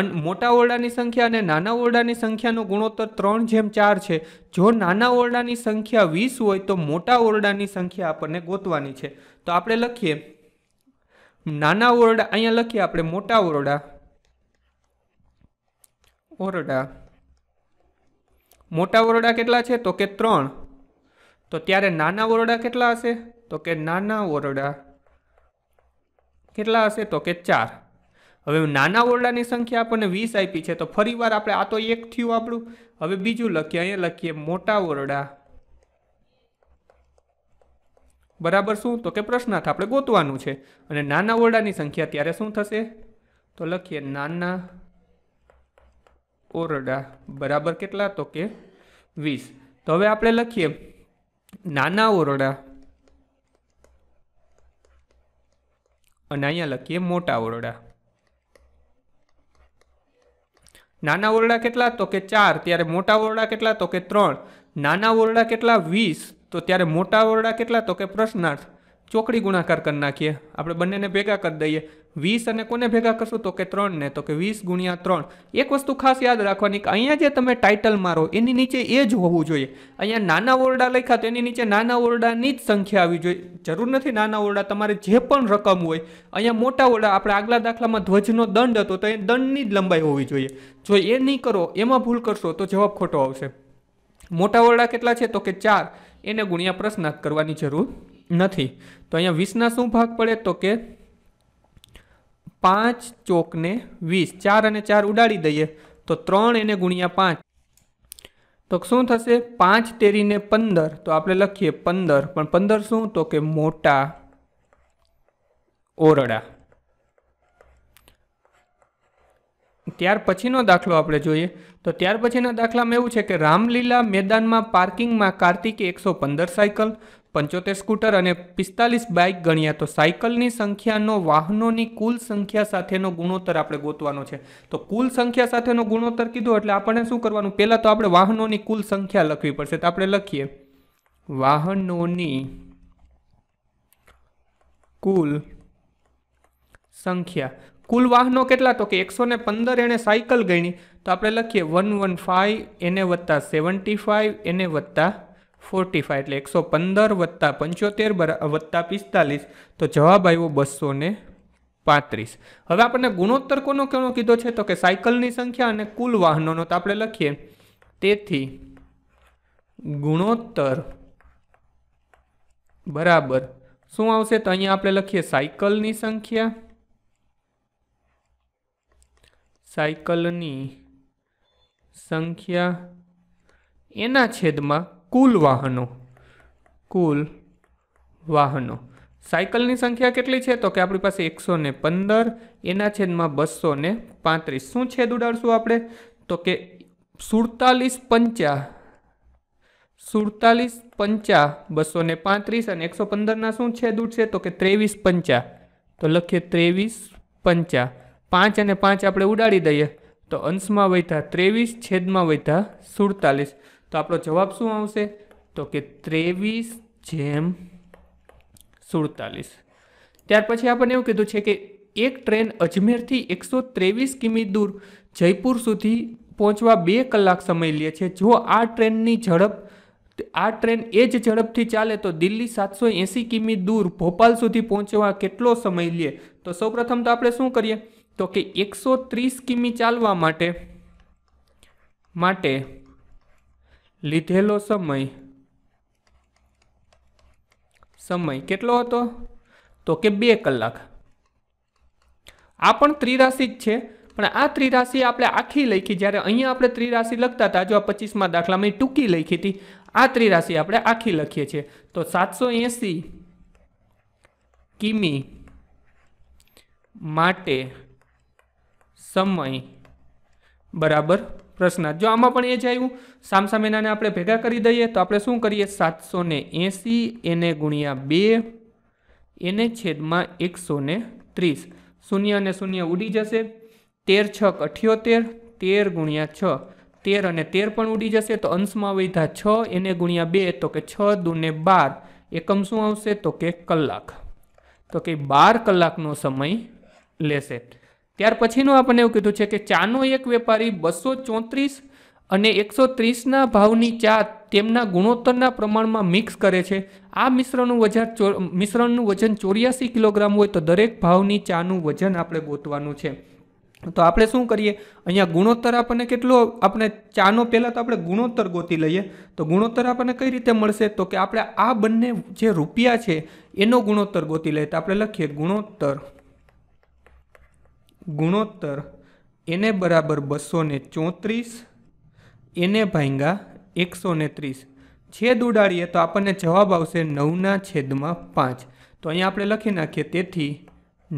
અને મોટા ઓરડાની સંખ્યા અને નાના ઓરડાની સંખ્યાનો ગુણોત્તર ત્રણ જેમ ચાર છે જો નાના ઓરડાની સંખ્યા વીસ હોય તો મોટા ઓરડાની સંખ્યા આપણને ગોતવાની છે તો આપણે લખીએ નાના ઓરડા અહીંયા લખીએ આપણે મોટા ઓરડા ઓરડા મોટા વરોડા કેટલા છે તો કે ત્રણ તો ત્યારે નાના વરોડા કેટલા હશે તો કે નાના વરોડા કેટલા હશે તો કે ચાર હવે નાના ઓરડાની સંખ્યા આપણને વીસ આપી છે તો ફરીવાર આપણે આ તો એક થયું આપણું હવે બીજું લખીએ અહીંયા લખીએ મોટા ઓરડા બરાબર શું તો કે પ્રશ્નાર્થ આપણે ગોતવાનું છે અને નાના ઓરડાની સંખ્યા ત્યારે શું થશે તો લખીએ નાના ઓરડા બરાબર કેટલા તો કે વીસ તો હવે આપણે લખીએ નાના ઓરડા અને અહીંયા લખીએ મોટા ઓરડા નાના ઓરડા કેટલા તો કે ચાર ત્યારે મોટા ઓરડા કેટલા તો કે ત્રણ નાના ઓરડા કેટલા વીસ તો ત્યારે મોટા ઓરડા કેટલા તો કે પ્રશ્નાર્થ ચોકડી ગુણાકાર કરી નાખીએ આપણે બંનેને ભેગા કરી દઈએ વીસ અને કોને ભેગા કરશું તો કે ત્રણને તો કે વીસ ગુણ્યા ત્રણ એક વસ્તુ ખાસ યાદ રાખવાની કે અહીંયા જે તમે ટાઇટલ મારો એની નીચે એ જ હોવું જોઈએ અહીંયા નાના ઓરડા લખ્યા તો એની નીચે નાના ઓરડાની જ સંખ્યા આવી જોઈએ જરૂર નથી નાના ઓરડા તમારે જે પણ રકમ હોય અહીંયા મોટા ઓરડા આપણે આગલા દાખલામાં ધ્વજનો દંડ હતો તો એ દંડની જ લંબાઈ હોવી જોઈએ જો એ નહીં કરો એમાં ભૂલ કરશો તો જવાબ ખોટો આવશે મોટા ઓરડા કેટલા છે તો કે ચાર એને ગુણ્યા પ્રશ્નાર્થ કરવાની જરૂર નથી તો અહીંયા વીસના શું ભાગ પડે તો કે પાંચ ચોકને વીસ ચાર અને ચાર ઉડાડી દઈએ તો ત્રણ એને ગુણ્યા પાંચ તો શું થશે પાંચ તેરીને પંદર તો આપણે લખીએ પંદર પણ પંદર શું તો કે મોટા ઓરડા ત્યાર પછીનો દાખલો આપણે જોઈએ તો ત્યાર પછીના દાખલામાં એવું છે કે રામલીલા મેદાનમાં પાર્કિંગમાં કાર્તિકે એકસો પંદર સાયકલ પંચોતેર સ્કૂટર અને પિસ્તાલીસ બાઇક ગણ્યા તો સાયકલની સંખ્યાનો વાહનોની કુલ સંખ્યા સાથેનો ગુણોત્તર આપણે ગોતવાનો છે તો કુલ સંખ્યા સાથેનો ગુણોત્તર કીધો એટલે આપણે શું કરવાનું પહેલાં તો આપણે વાહનોની કુલ સંખ્યા લખવી પડશે તો આપણે લખીએ વાહનોની કુલ સંખ્યા કુલ વાહનો કેટલા તો કે એકસો ને પંદર એણે સાયકલ ગણી તો આપણે લખીએ વન વન ફાઇવ એને વત્તા સેવન્ટી ફાઇવ એને વત્તા ફોર્ટી ફાઇવ એટલે એકસો પંદર વત્તા પંચોતેર વત્તા પિસ્તાલીસ તો જવાબ આવ્યો બસો ને પાંત્રીસ હવે આપણને ગુણોત્તર કોનો કોનો કીધો છે તો કે સાયકલની સંખ્યા અને કુલ વાહનોનો તો આપણે લખીએ તેથી ગુણોત્તર બરાબર શું આવશે તો અહીંયા આપણે લખીએ સાયકલની સંખ્યા સાયકલની સંખ્યા એના છેદમાં કુલ વાહનો કુલ વાહનો સાયકલની સંખ્યા કેટલી છે તો કે આપણી પાસે એકસો ને પંદર એના છેદમાં બસો ને પાંત્રીસ શું છેદ ઉડાડશું આપણે તો કે સુડતાલીસ પંચા સુડતાલીસ પંચા બસો ને પાંત્રીસ અને એકસો પંદરના શું છેદ ઉડશે તો કે ત્રેવીસ પંચા તો લખીએ ત્રેવીસ પંચા પાંચ અને પાંચ આપણે ઉડાડી દઈએ તો અંશમાં વૈધા ત્રેવીસ છેદમાં વૈધા સુડતાલીસ તો આપણો જવાબ શું આવશે તો કે ત્રેવીસ જેમ સુડતાલીસ ત્યાર પછી આપણને એવું કીધું છે કે એક ટ્રેન અજમેરથી એકસો ત્રેવીસ કિમી દૂર જયપુર સુધી પહોંચવા બે કલાક સમય લે છે જો આ ટ્રેનની ઝડપ આ ટ્રેન એ જ ઝડપથી ચાલે તો દિલ્હી સાતસો એંસી કિમી દૂર ભોપાલ સુધી પહોંચવા કેટલો સમય લે તો સૌપ્રથમ તો આપણે શું કરીએ તો કે એકસો ત્રીસ કિમી ચાલવા માટે માટે લીધેલો સમય સમય કેટલો હતો તો કે બે કલાક આ પણ ત્રિરાશિ જ છે પણ આ ત્રિરાશિ આપણે આખી લખી જ્યારે અહીંયા આપણે ત્રિરાશિ લખતા હતા જો આ પચીસમાં મેં ટૂંકી લખી હતી આ ત્રિરાશિ આપણે આખી લખીએ છીએ તો સાતસો એંસી કિમી માટે સમય બરાબર પ્રશ્ન જો આમાં પણ એ જ આવ્યું સામસામેનાને આપણે ભેગા કરી દઈએ તો આપણે શું કરીએ સાતસો ને એંસી એને ગુણ્યા બે એને છેદમાં એકસો ને ત્રીસ શૂન્ય અને શૂન્ય ઉડી જશે તેર છક અઠ્યોતેર તેર ગુણ્યા છ તેર અને તેર પણ ઉડી જશે તો અંશમાં વૈધા છ એને ગુણ્યા બે તો કે છ દૂને બાર એકમ શું આવશે તો કે કલાક તો કે બાર કલાકનો સમય લેશે ત્યાર પછીનું આપણને એવું કીધું છે કે ચાનો એક વેપારી બસો ચોત્રીસ અને એકસો ત્રીસના ભાવની ચા તેમના ગુણોત્તરના પ્રમાણમાં મિક્સ કરે છે આ મિશ્રણનું વજન મિશ્રણનું વજન ચોર્યાસી કિલોગ્રામ હોય તો દરેક ભાવની ચાનું વજન આપણે ગોતવાનું છે તો આપણે શું કરીએ અહીંયા ગુણોત્તર આપણને કેટલો આપણે ચાનો પહેલાં તો આપણે ગુણોત્તર ગોતી લઈએ તો ગુણોત્તર આપણને કઈ રીતે મળશે તો કે આપણે આ બંને જે રૂપિયા છે એનો ગુણોત્તર ગોતી લઈએ તો આપણે લખીએ ગુણોત્તર ગુણોત્તર એને બરાબર બસો ને ચોત્રીસ એને ભાંગા એકસો ને ત્રીસ છેદ ઉડાડીએ તો આપણને જવાબ આવશે નવના છેદમાં પાંચ તો અહીંયા આપણે લખી નાખીએ તેથી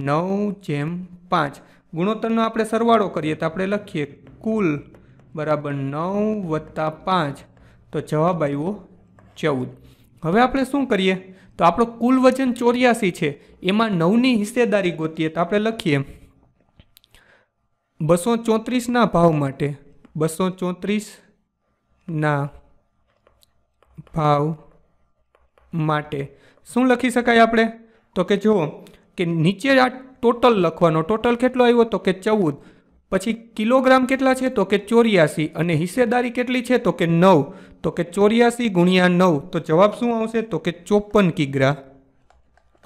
નવ જેમ પાંચ ગુણોત્તરનો આપણે સરવાળો કરીએ તો આપણે લખીએ કુલ બરાબર નવ વત્તા પાંચ તો જવાબ આવ્યો ચૌદ હવે આપણે શું કરીએ તો આપણો કુલ વજન ચોર્યાસી છે એમાં નવની હિસ્સેદારી ગોતીએ તો આપણે લખીએ બસો ચોત્રીસના ભાવ માટે બસો ચોત્રીસના ભાવ માટે શું લખી શકાય આપણે તો કે જુઓ કે નીચે આ ટોટલ લખવાનો ટોટલ કેટલો આવ્યો તો કે ચૌદ પછી કિલોગ્રામ કેટલા છે તો કે ચોર્યાસી અને હિસ્સેદારી કેટલી છે તો કે નવ તો કે ચોર્યાસી ગુણ્યા નવ તો જવાબ શું આવશે તો કે ચોપન કિગ્રા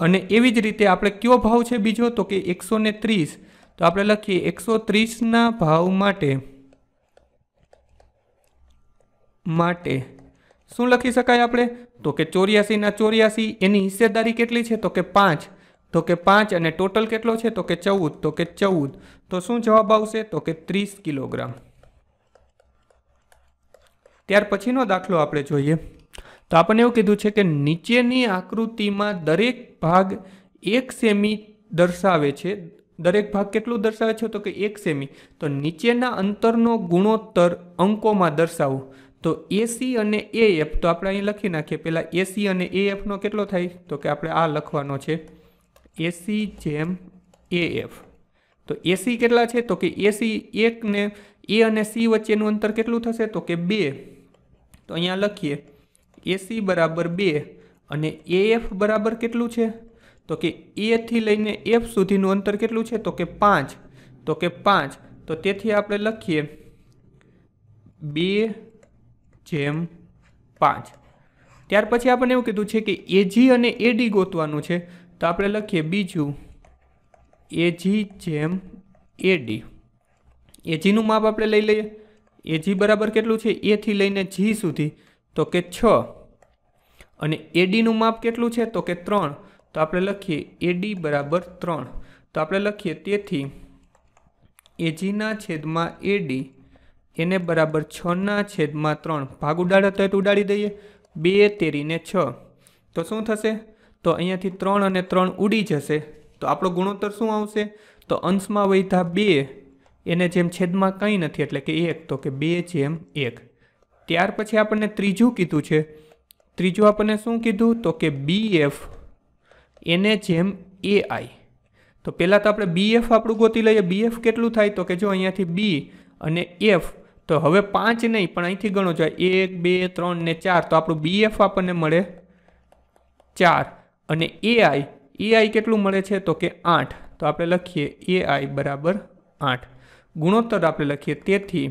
અને એવી જ રીતે આપણે કયો ભાવ છે બીજો તો કે એકસો ને ત્રીસ તો આપણે લખીએ એકસો ત્રીસના ભાવ માટે માટે શું લખી શકાય આપણે તો કે ચોર્યાસીના ચોર્યાસી એની હિસ્સેદારી કેટલી છે તો કે પાંચ તો કે પાંચ અને ટોટલ કેટલો છે તો કે ચૌદ તો કે ચૌદ તો શું જવાબ આવશે તો કે ત્રીસ કિલોગ્રામ ત્યાર પછીનો દાખલો આપણે જોઈએ તો આપણને એવું કીધું છે કે નીચેની આકૃતિમાં દરેક ભાગ એક સેમી દર્શાવે છે દરેક ભાગ કેટલું દર્શાવે છે તો કે એક સેમી તો નીચેના અંતરનો ગુણોત્તર અંકોમાં દર્શાવો તો એસી અને એ એફ તો આપણે અહીં લખી નાખીએ પહેલાં એસી અને એ એફનો કેટલો થાય તો કે આપણે આ લખવાનો છે એસી જેમ એ એફ તો એસી કેટલા છે તો કે એસી એકને એ અને સી વચ્ચેનું અંતર કેટલું થશે તો કે બે તો અહીંયા લખીએ એસી બરાબર બે અને એએફ બરાબર કેટલું છે તો કે એથી લઈને એફ સુધીનું અંતર કેટલું છે તો કે પાંચ તો કે પાંચ તો તેથી આપણે લખીએ બે જેમ પાંચ ત્યાર પછી આપણને એવું કીધું છે કે એજી અને એડી ગોતવાનું છે તો આપણે લખીએ બીજું એજી જેમ એડી એજીનું માપ આપણે લઈ લઈએ એજી બરાબર કેટલું છે એથી લઈને જી સુધી તો કે છ અને એડીનું માપ કેટલું છે તો કે ત્રણ તો આપણે લખીએ એડી બરાબર ત્રણ તો આપણે લખીએ તેથી એજીના છેદમાં એડી એને બરાબર છના છેદમાં ત્રણ ભાગ ઉડાડે તો ઉડાડી દઈએ બે તેરીને છ તો શું થશે તો અહીંયાથી ત્રણ અને ત્રણ ઉડી જશે તો આપણો ગુણોત્તર શું આવશે તો અંશમાં વૈધા બે એને જેમ છેદમાં કંઈ નથી એટલે કે એક તો કે બે જેમ એક ત્યાર પછી આપણને ત્રીજું કીધું છે ત્રીજું આપણને શું કીધું તો કે બી એફ એને એનએચએમ એઆઈ તો પહેલાં તો આપણે બીએફ આપણું ગોતી લઈએ બીએફ કેટલું થાય તો કે જો અહીંયાથી બી અને એફ તો હવે પાંચ નહીં પણ અહીંથી ગણો જાય એક બે ત્રણ ને ચાર તો આપણું બીએફ આપણને મળે ચાર અને એઆઈ એઆઈ કેટલું મળે છે તો કે આઠ તો આપણે લખીએ એઆઈ બરાબર આઠ ગુણોત્તર આપણે લખીએ તેથી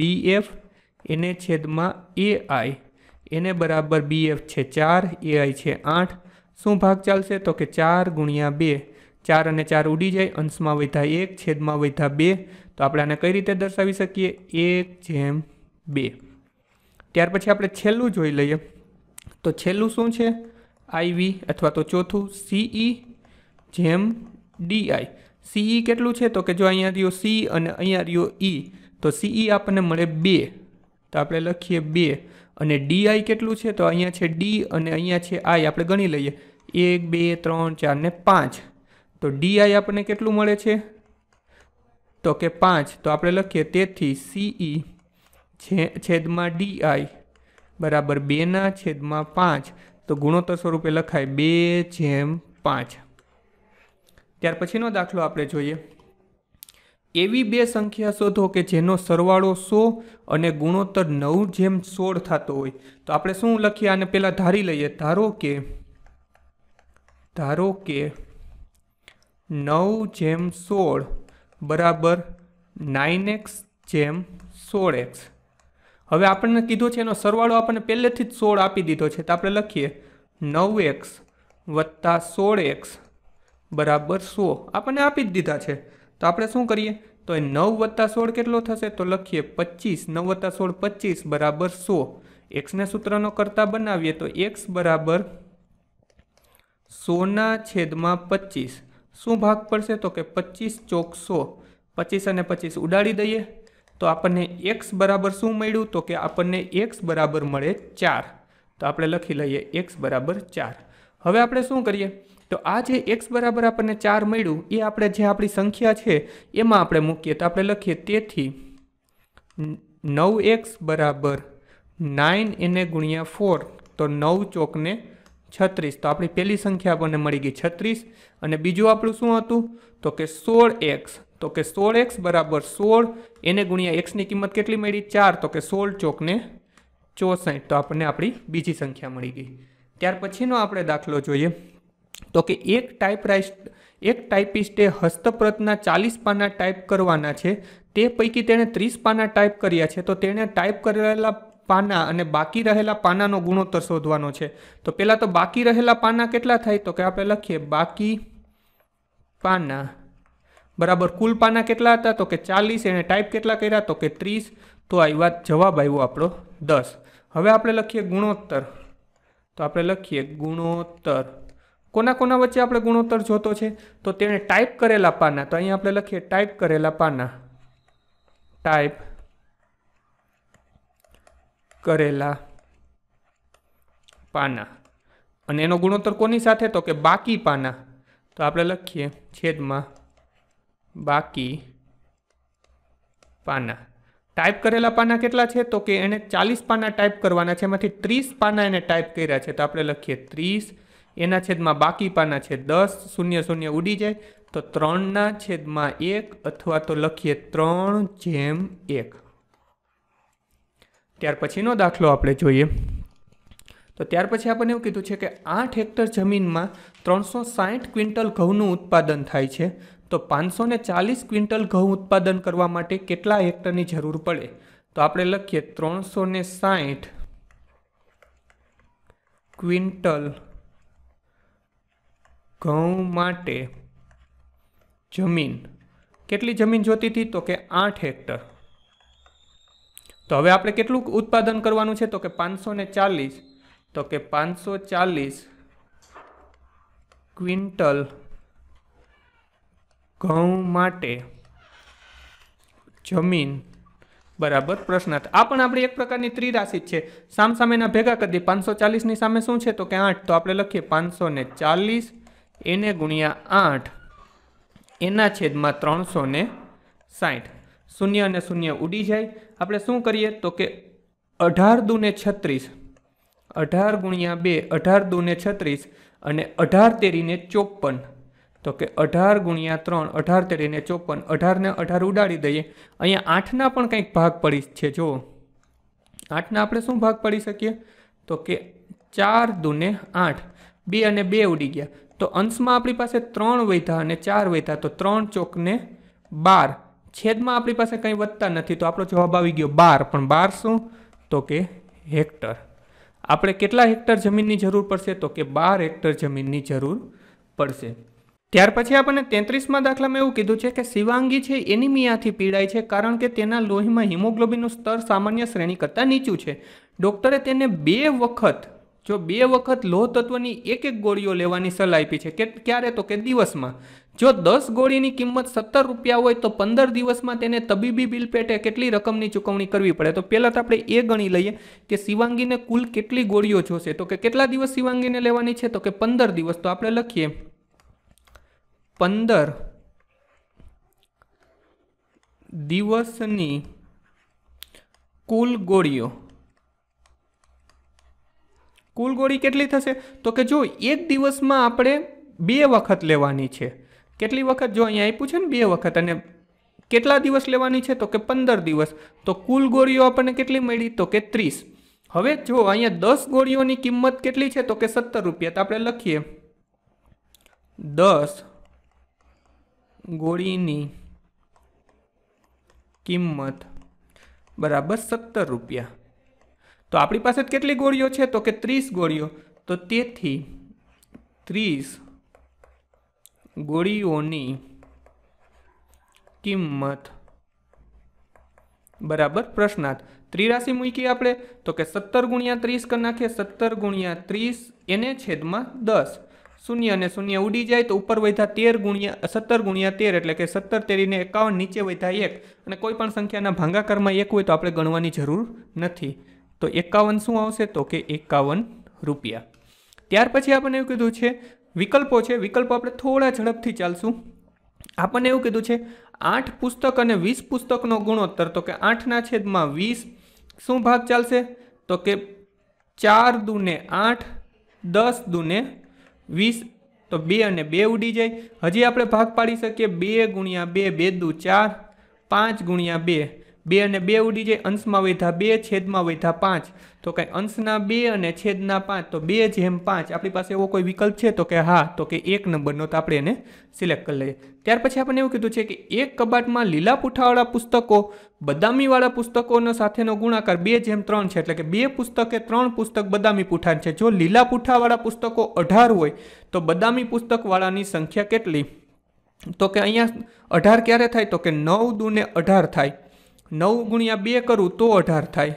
બી એફ એને છેદમાં એઆઈ એને બરાબર બી એફ છે ચાર એઆઈ છે આઠ શું ભાગ ચાલશે તો કે ચાર ગુણ્યા બે ચાર અને ચાર ઉડી જાય અંશમાં વધ્યા એક છેદમાં વધ્યા બે તો આપણે આને કઈ રીતે દર્શાવી શકીએ એક જેમ બે ત્યાર પછી આપણે છેલ્લું જોઈ લઈએ તો છેલ્લું શું છે આઈવી અથવા તો ચોથું સીઈ e જેમ ડીઆઈ સીઈ e કેટલું છે તો કે જો અહીંયા રહ્યો સી અને અહીંયા રહ્યો ઈ e, તો સીઈ આપણને મળે બે તો આપણે લખીએ બે અને ડીઆઈ કેટલું છે તો અહીંયા છે ડી અને અહીંયા છે આઈ આપણે ગણી લઈએ એક બે ત્રણ ચાર ને પાંચ તો ડીઆઈ આપણને કેટલું મળે છે તો કે પાંચ તો આપણે લખીએ તેથી સીઈ e છે છેદમાં ડીઆઈ બરાબર બેના છેદમાં પાંચ તો ગુણોત્તર સ્વરૂપે લખાય બે જેમ પાંચ ત્યાર પછીનો દાખલો આપણે જોઈએ એવી બે સંખ્યા શોધો કે જેનો સરવાળો સો અને ગુણોત્તર નવ જેમ સોળ થતો હોય તો આપણે શું લખીએ આને પહેલાં ધારી લઈએ ધારો કે ધારો કે નવ જેમ સોળ બરાબર નાઇન એક્સ જેમ સોળ એક્સ હવે આપણને કીધો છે એનો સરવાળો આપણને પહેલેથી જ સોળ આપી દીધો છે તો આપણે લખીએ નવ એક્સ વત્તા સોળ એક્સ બરાબર સો આપણને આપી જ દીધા છે તો આપણે શું કરીએ તો એ નવ વત્તા સોળ કેટલો થશે તો લખીએ પચીસ નવ વત્તા સોળ પચીસ બરાબર સો એક્સને સૂત્રનો કરતા બનાવીએ તો એક્સ બરાબર સોના છેદમાં પચીસ શું ભાગ પડશે તો કે પચીસ ચોક સો પચીસ અને પચીસ ઉડાડી દઈએ તો આપણને એક્સ બરાબર શું મળ્યું તો કે આપણને એક્સ બરાબર મળે ચાર તો આપણે લખી લઈએ એક્સ બરાબર ચાર હવે આપણે શું કરીએ તો આ જે એક્સ બરાબર આપણને ચાર મળ્યું એ આપણે જે આપણી સંખ્યા છે એમાં આપણે મૂકીએ તો આપણે લખીએ તેથી નવ એક્સ બરાબર નાઇન એને ગુણ્યા ફોર તો નવ ચોકને છત્રીસ તો આપણી પહેલી સંખ્યા આપણને મળી ગઈ છત્રીસ અને બીજું આપણું શું હતું તો કે સોળ એક્સ તો કે સોળ એક્સ બરાબર સોળ એને ગુણ્યા એક્સની કિંમત કેટલી મળી ચાર તો કે સોળ ચોકને ચોસઠ તો આપણને આપણી બીજી સંખ્યા મળી ગઈ ત્યાર પછીનો આપણે દાખલો જોઈએ તો કે એક ટાઈપરાઇસ્ટ એક ટાઈપિસ્ટે હસ્તપ્રતના ચાલીસ પાના ટાઈપ કરવાના છે તે પૈકી તેણે ત્રીસ પાના ટાઈપ કર્યા છે તો તેણે ટાઈપ કરેલા પાના અને બાકી રહેલા પાનાનો ગુણોત્તર શોધવાનો છે તો પહેલાં તો બાકી રહેલા પાના કેટલા થાય તો કે આપણે લખીએ બાકી પાના બરાબર કુલ પાના કેટલા હતા તો કે ચાલીસ એણે ટાઈપ કેટલા કર્યા તો કે ત્રીસ તો આવ્યા જવાબ આવ્યો આપણો દસ હવે આપણે લખીએ ગુણોત્તર તો આપણે લખીએ ગુણોત્તર કોના કોના વચ્ચે આપણે ગુણોત્તર જોતો છે તો તેણે ટાઈપ કરેલા પાના તો અહીંયા આપણે લખીએ ટાઈપ કરેલા પાના ટાઈપ કરેલા પાના અને એનો ગુણોત્તર કોની સાથે તો કે બાકી પાના તો આપણે લખીએ છેદમાં બાકી પાના ટાઈપ કરેલા પાના કેટલા છે તો કે એણે ચાલીસ પાના ટાઈપ કરવાના છે એમાંથી ત્રીસ પાના એને ટાઈપ કર્યા છે તો આપણે લખીએ ત્રીસ એના છેદમાં બાકી પાના છે દસ શૂન્ય શૂન્ય ઉડી જાય તો ત્રણના છેદમાં એક અથવા તો લખીએ ત્રણ જેમ એક ત્યાર પછીનો દાખલો આપણે જોઈએ તો ત્યાર પછી આપણને એવું કીધું છે કે આઠ હેક્ટર જમીનમાં ત્રણસો સાઠ ક્વિન્ટલ ઘઉંનું ઉત્પાદન થાય છે તો પાંચસો ને ચાલીસ ક્વિન્ટલ ઘઉં ઉત્પાદન કરવા માટે કેટલા હેક્ટરની જરૂર પડે તો આપણે લખીએ ત્રણસો ને સાહીઠ ક્વિન્ટલ ઘઉં માટે જમીન કેટલી જમીન જોતી હતી તો કે આઠ હેક્ટર તો હવે આપણે કેટલું ઉત્પાદન કરવાનું છે તો કે પાંચસો ને ચાલીસ તો કે પાંચસો ચાલીસ ક્વિન્ટલ ઘઉં માટે જમીન બરાબર પ્રશ્નાર્થ આ પણ આપણી એક પ્રકારની ત્રિરાશિ છે સામસામેના ભેગા કરી દઈએ પાંચસો ચાલીસની સામે શું છે તો કે આઠ તો આપણે લખીએ પાંચસો ને ચાલીસ એને ગુણ્યા આઠ એના છેદમાં ત્રણસો ને સાઠ શૂન્ય અને શૂન્ય ઉડી જાય આપણે શું કરીએ તો કે અઢાર દૂને છત્રીસ અઢાર ગુણ્યા બે અઢાર દૂને છત્રીસ અને અઢાર તેરીને ચોપન તો કે અઢાર ગુણ્યા ત્રણ અઢાર તેરીને ચોપન અઢારને અઢાર ઉડાડી દઈએ અહીંયા આઠના પણ કંઈક ભાગ પડી છે જો આઠના આપણે શું ભાગ પડી શકીએ તો કે ચાર દૂને આઠ બે અને બે ઉડી ગયા તો અંશમાં આપણી પાસે ત્રણ વૈધા અને ચાર વૈધા તો ત્રણ ચોકને બાર છેદમાં આપણી પાસે કંઈ વધતા નથી તો આપણો જવાબ આવી ગયો બાર પણ બાર શું તો કે હેક્ટર આપણે કેટલા હેક્ટર જમીનની જરૂર પડશે તો કે બાર હેક્ટર જમીનની જરૂર પડશે ત્યાર પછી આપણને તેત્રીસમાં દાખલામાં એવું કીધું છે કે શિવાંગી છે એનિમિયાથી પીડાય છે કારણ કે તેના લોહીમાં હિમોગ્લોબિનનું સ્તર સામાન્ય શ્રેણી કરતાં નીચું છે ડૉક્ટરે તેને બે વખત જો બે વખત લોહ તત્વની એક એક ગોળીઓ લેવાની સલાહ આપી છે કે ક્યારે તો કે દિવસમાં જો દસ ગોળીની કિંમત સત્તર રૂપિયા હોય તો પંદર દિવસમાં તેને તબીબી બિલ પેટે કેટલી રકમની ચૂકવણી કરવી પડે તો પહેલાં તો આપણે એ ગણી લઈએ કે શિવાંગીને કુલ કેટલી ગોળીઓ જોશે તો કે કેટલા દિવસ શિવાંગીને લેવાની છે તો કે પંદર દિવસ તો આપણે લખીએ પંદર દિવસની કુલ ગોળીઓ કુલ ગોળી કેટલી થશે તો કે જો એક દિવસમાં આપણે બે વખત લેવાની છે કેટલી વખત જો અહીંયા આપ્યું છે ને બે વખત અને કેટલા દિવસ લેવાની છે તો કે પંદર દિવસ તો કુલ ગોળીઓ આપણને કેટલી મળી તો કે ત્રીસ હવે જો અહીંયા દસ ગોળીઓની કિંમત કેટલી છે તો કે સત્તર રૂપિયા તો આપણે લખીએ દસ ગોળીની કિંમત બરાબર સત્તર રૂપિયા તો આપણી પાસે કેટલી ગોળીઓ છે તો કે ત્રીસ ગોળીઓ તો તેથી ત્રીસ ગોળીઓની કિંમત બરાબર પ્રશ્નાર્થ ત્રિરાશી મૂકીએ આપણે તો કે સત્તર ગુણ્યા ત્રીસ કરી નાખીએ સત્તર ગુણ્યા ત્રીસ એને છેદમાં દસ શૂન્ય અને શૂન્ય ઉડી જાય તો ઉપર વધ્યા તેર ગુણ્યા સત્તર ગુણ્યા તેર એટલે કે સત્તર તેરીને એકાવન નીચે વધ્યા એક અને કોઈ પણ સંખ્યાના ભાંગાકારમાં એક હોય તો આપણે ગણવાની જરૂર નથી તો એકાવન શું આવશે તો કે એકાવન રૂપિયા ત્યાર પછી આપણને એવું કીધું છે વિકલ્પો છે વિકલ્પો આપણે થોડા ઝડપથી ચાલશું આપણને એવું કીધું છે આઠ પુસ્તક અને વીસ પુસ્તકનો ગુણોત્તર તો કે આઠના છેદમાં વીસ શું ભાગ ચાલશે તો કે ચાર દુને આઠ દસ દુને વીસ તો બે અને બે ઉડી જાય હજી આપણે ભાગ પાડી શકીએ બે ગુણ્યા બે બે દુ ચાર પાંચ ગુણ્યા બે બે અને બે ઉડી જાય અંશમાં વધ્યા બે છેદમાં વધ્યા પાંચ તો કે અંશના બે અને છેદના પાંચ તો બે જેમ પાંચ આપણી પાસે એવો કોઈ વિકલ્પ છે તો કે હા તો કે એક નંબરનો તો આપણે એને સિલેક્ટ કરી લઈએ ત્યાર પછી આપણને એવું કીધું છે કે એક કબાટમાં લીલા પૂઠાવાળા પુસ્તકો બદામીવાળા પુસ્તકોનો સાથેનો ગુણાકાર બે જેમ ત્રણ છે એટલે કે બે પુસ્તકે ત્રણ પુસ્તક બદામી પૂઠાન છે જો લીલા પૂઠાવાળા પુસ્તકો અઢાર હોય તો બદામી પુસ્તકવાળાની સંખ્યા કેટલી તો કે અહીંયા અઢાર ક્યારે થાય તો કે નવ દૂને અઢાર થાય નવ ગુણ્યા બે કરું તો અઢાર થાય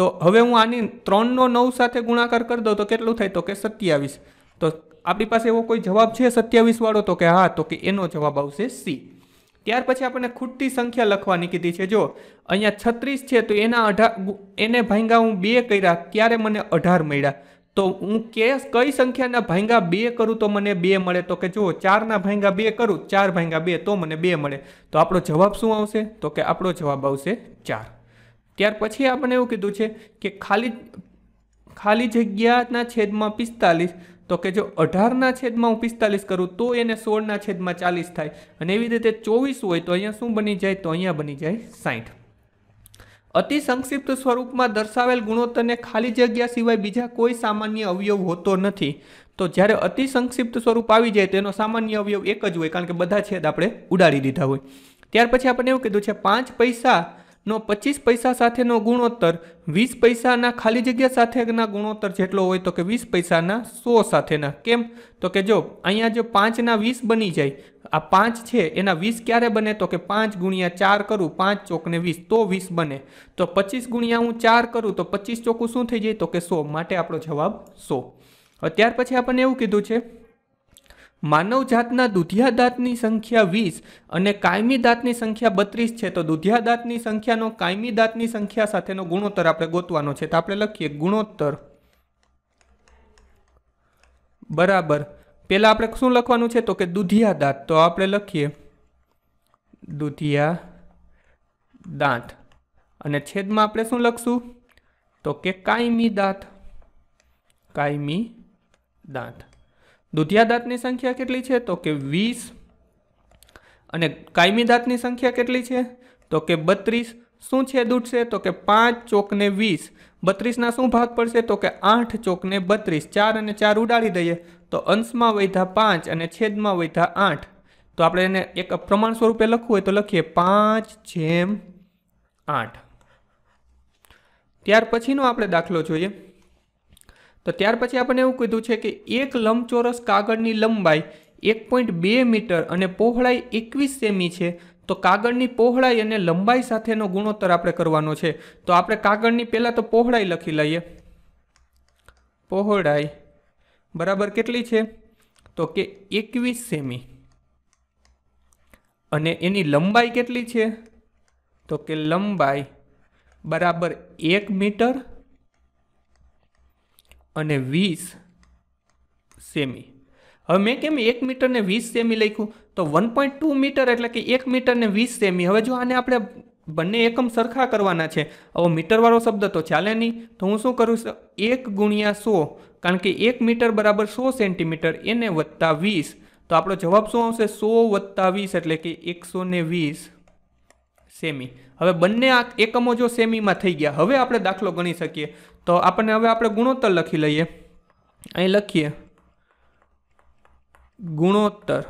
તો હવે હું આની ત્રણનો નવ સાથે ગુણાકાર કરી દઉં તો કેટલું થાય તો કે સત્યાવીસ તો આપણી પાસે એવો કોઈ જવાબ છે સત્યાવીસવાળો તો કે હા તો કે એનો જવાબ આવશે સી ત્યાર પછી આપણને ખૂટતી સંખ્યા લખવાની કીધી છે જો અહીંયા છત્રીસ છે તો એના અઢાર એને ભાંગા હું બે કર્યા ત્યારે મને અઢાર મળ્યા તો હું કે કઈ સંખ્યાના ભાંગા બે કરું તો મને બે મળે તો કે જુઓ ચારના ભાંગા બે કરું ચાર ભાંગા બે તો મને બે મળે તો આપણો જવાબ શું આવશે તો કે આપણો જવાબ આવશે ચાર ત્યાર પછી આપણે એવું કીધું છે કે ખાલી ખાલી જગ્યાના છેદમાં પિસ્તાલીસ તો કે જો અઢારના છેદમાં હું પિસ્તાલીસ કરું તો એને સોળના છેદમાં ચાલીસ થાય અને એવી રીતે ચોવીસ હોય તો અહીંયા શું બની જાય તો અહીંયા બની જાય સાઠ અતિ સંક્ષિપ્ત સ્વરૂપમાં દર્શાવેલ ગુણોત્તરને ખાલી જગ્યા સિવાય બીજા કોઈ સામાન્ય અવયવ હોતો નથી તો જ્યારે અતિ સંક્ષિપ્ત સ્વરૂપ આવી જાય તેનો સામાન્ય અવયવ એક જ હોય કારણ કે બધા છેદ આપણે ઉડાડી દીધા હોય ત્યાર પછી આપણે એવું કીધું છે પાંચ પૈસા નો પચીસ પૈસા સાથેનો ગુણોત્તર વીસ પૈસાના ખાલી જગ્યા સાથેના ગુણોત્તર જેટલો હોય તો કે વીસ પૈસાના સો સાથેના કેમ તો કે જો અહીંયા જો પાંચના વીસ બની જાય આ પાંચ છે એના વીસ ક્યારે બને તો કે પાંચ ગુણ્યા ચાર કરું પાંચ ચોકને વીસ તો વીસ બને તો પચીસ ગુણ્યા હું ચાર કરું તો પચીસ ચોકું શું થઈ જાય તો કે સો માટે આપણો જવાબ સો ત્યાર પછી આપણને એવું કીધું છે માનવજાતના જાતના દુધિયા દાંતની સંખ્યા વીસ અને કાયમી દાંતની સંખ્યા બત્રીસ છે તો દુધિયા દાંતની સંખ્યાનો કાયમી દાંતની સંખ્યા સાથેનો ગુણોત્તર આપણે ગોતવાનો છે તો આપણે લખીએ ગુણોત્તર બરાબર પહેલાં આપણે શું લખવાનું છે તો કે દુધિયા દાંત તો આપણે લખીએ દુધિયા દાંત અને છેદમાં આપણે શું લખશું તો કે કાયમી દાંત કાયમી દાંત દુધિયા દાંતની સંખ્યા કેટલી છે તો કે વીસ અને કાયમી દાંતની સંખ્યા કેટલી છે તો કે બત્રીસ શું છે છે તો કે પાંચ ચોકને વીસ બત્રીસના શું ભાગ પડશે તો કે આઠ ચોકને બત્રીસ ચાર અને ચાર ઉડાડી દઈએ તો અંશમાં વૈધા પાંચ અને છેદમાં વૈધા આઠ તો આપણે એને એક પ્રમાણ સ્વરૂપે લખવું હોય તો લખીએ પાંચ જેમ આઠ ત્યાર પછીનો આપણે દાખલો જોઈએ તો ત્યાર પછી આપણને એવું કીધું છે કે એક લંબચોરસ કાગળની લંબાઈ એક પોઈન્ટ બે મીટર અને પહોળાઈ એકવીસ સેમી છે તો કાગળની પહોળાઈ અને લંબાઈ સાથેનો ગુણોત્તર આપણે કરવાનો છે તો આપણે કાગળની પહેલાં તો પહોળાઈ લખી લઈએ પહોળાઈ બરાબર કેટલી છે તો કે એકવીસ સેમી અને એની લંબાઈ કેટલી છે તો કે લંબાઈ બરાબર એક મીટર અને વીસ સેમી હવે મેં કેમ એક મીટરને વીસ સેમી લખ્યું તો વન પોઈન્ટ ટુ મીટર એટલે કે એક મીટરને વીસ સેમી હવે જો આને આપણે બંને એકમ સરખા કરવાના છે હવે મીટરવાળો શબ્દ તો ચાલે નહીં તો હું શું કરું એક ગુણ્યા સો કારણ કે એક મીટર બરાબર સો સેન્ટીમીટર એને વત્તા વીસ તો આપણો જવાબ શું આવશે સો વત્તા વીસ એટલે કે એકસો ને વીસ સેમી હવે બંને આ એકમો જો સેમીમાં થઈ ગયા હવે આપણે દાખલો ગણી શકીએ તો આપણને હવે આપણે ગુણોત્તર લખી લઈએ અહીં લખીએ ગુણોત્તર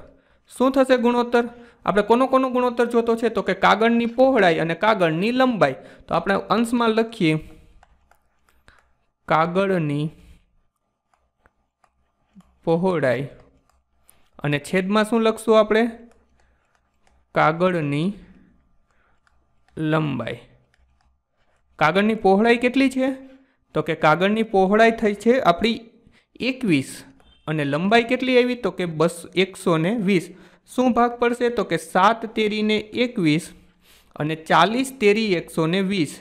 શું થશે ગુણોત્તર આપણે કોનો કોનો ગુણોત્તર જોતો છે તો કે કાગળની પહોળાઈ અને કાગળની લંબાઈ તો આપણે અંશમાં લખીએ કાગળની પહોળાઈ અને છેદમાં શું લખશું આપણે કાગળની લંબાઈ કાગળની પહોળાઈ કેટલી છે તો કે કાગળની પહોળાઈ થઈ છે આપણી એકવીસ અને લંબાઈ કેટલી આવી તો કે બસ એકસો ને વીસ શું ભાગ પડશે તો કે સાત તેરીને એકવીસ અને ચાલીસ તેરી એકસો ને વીસ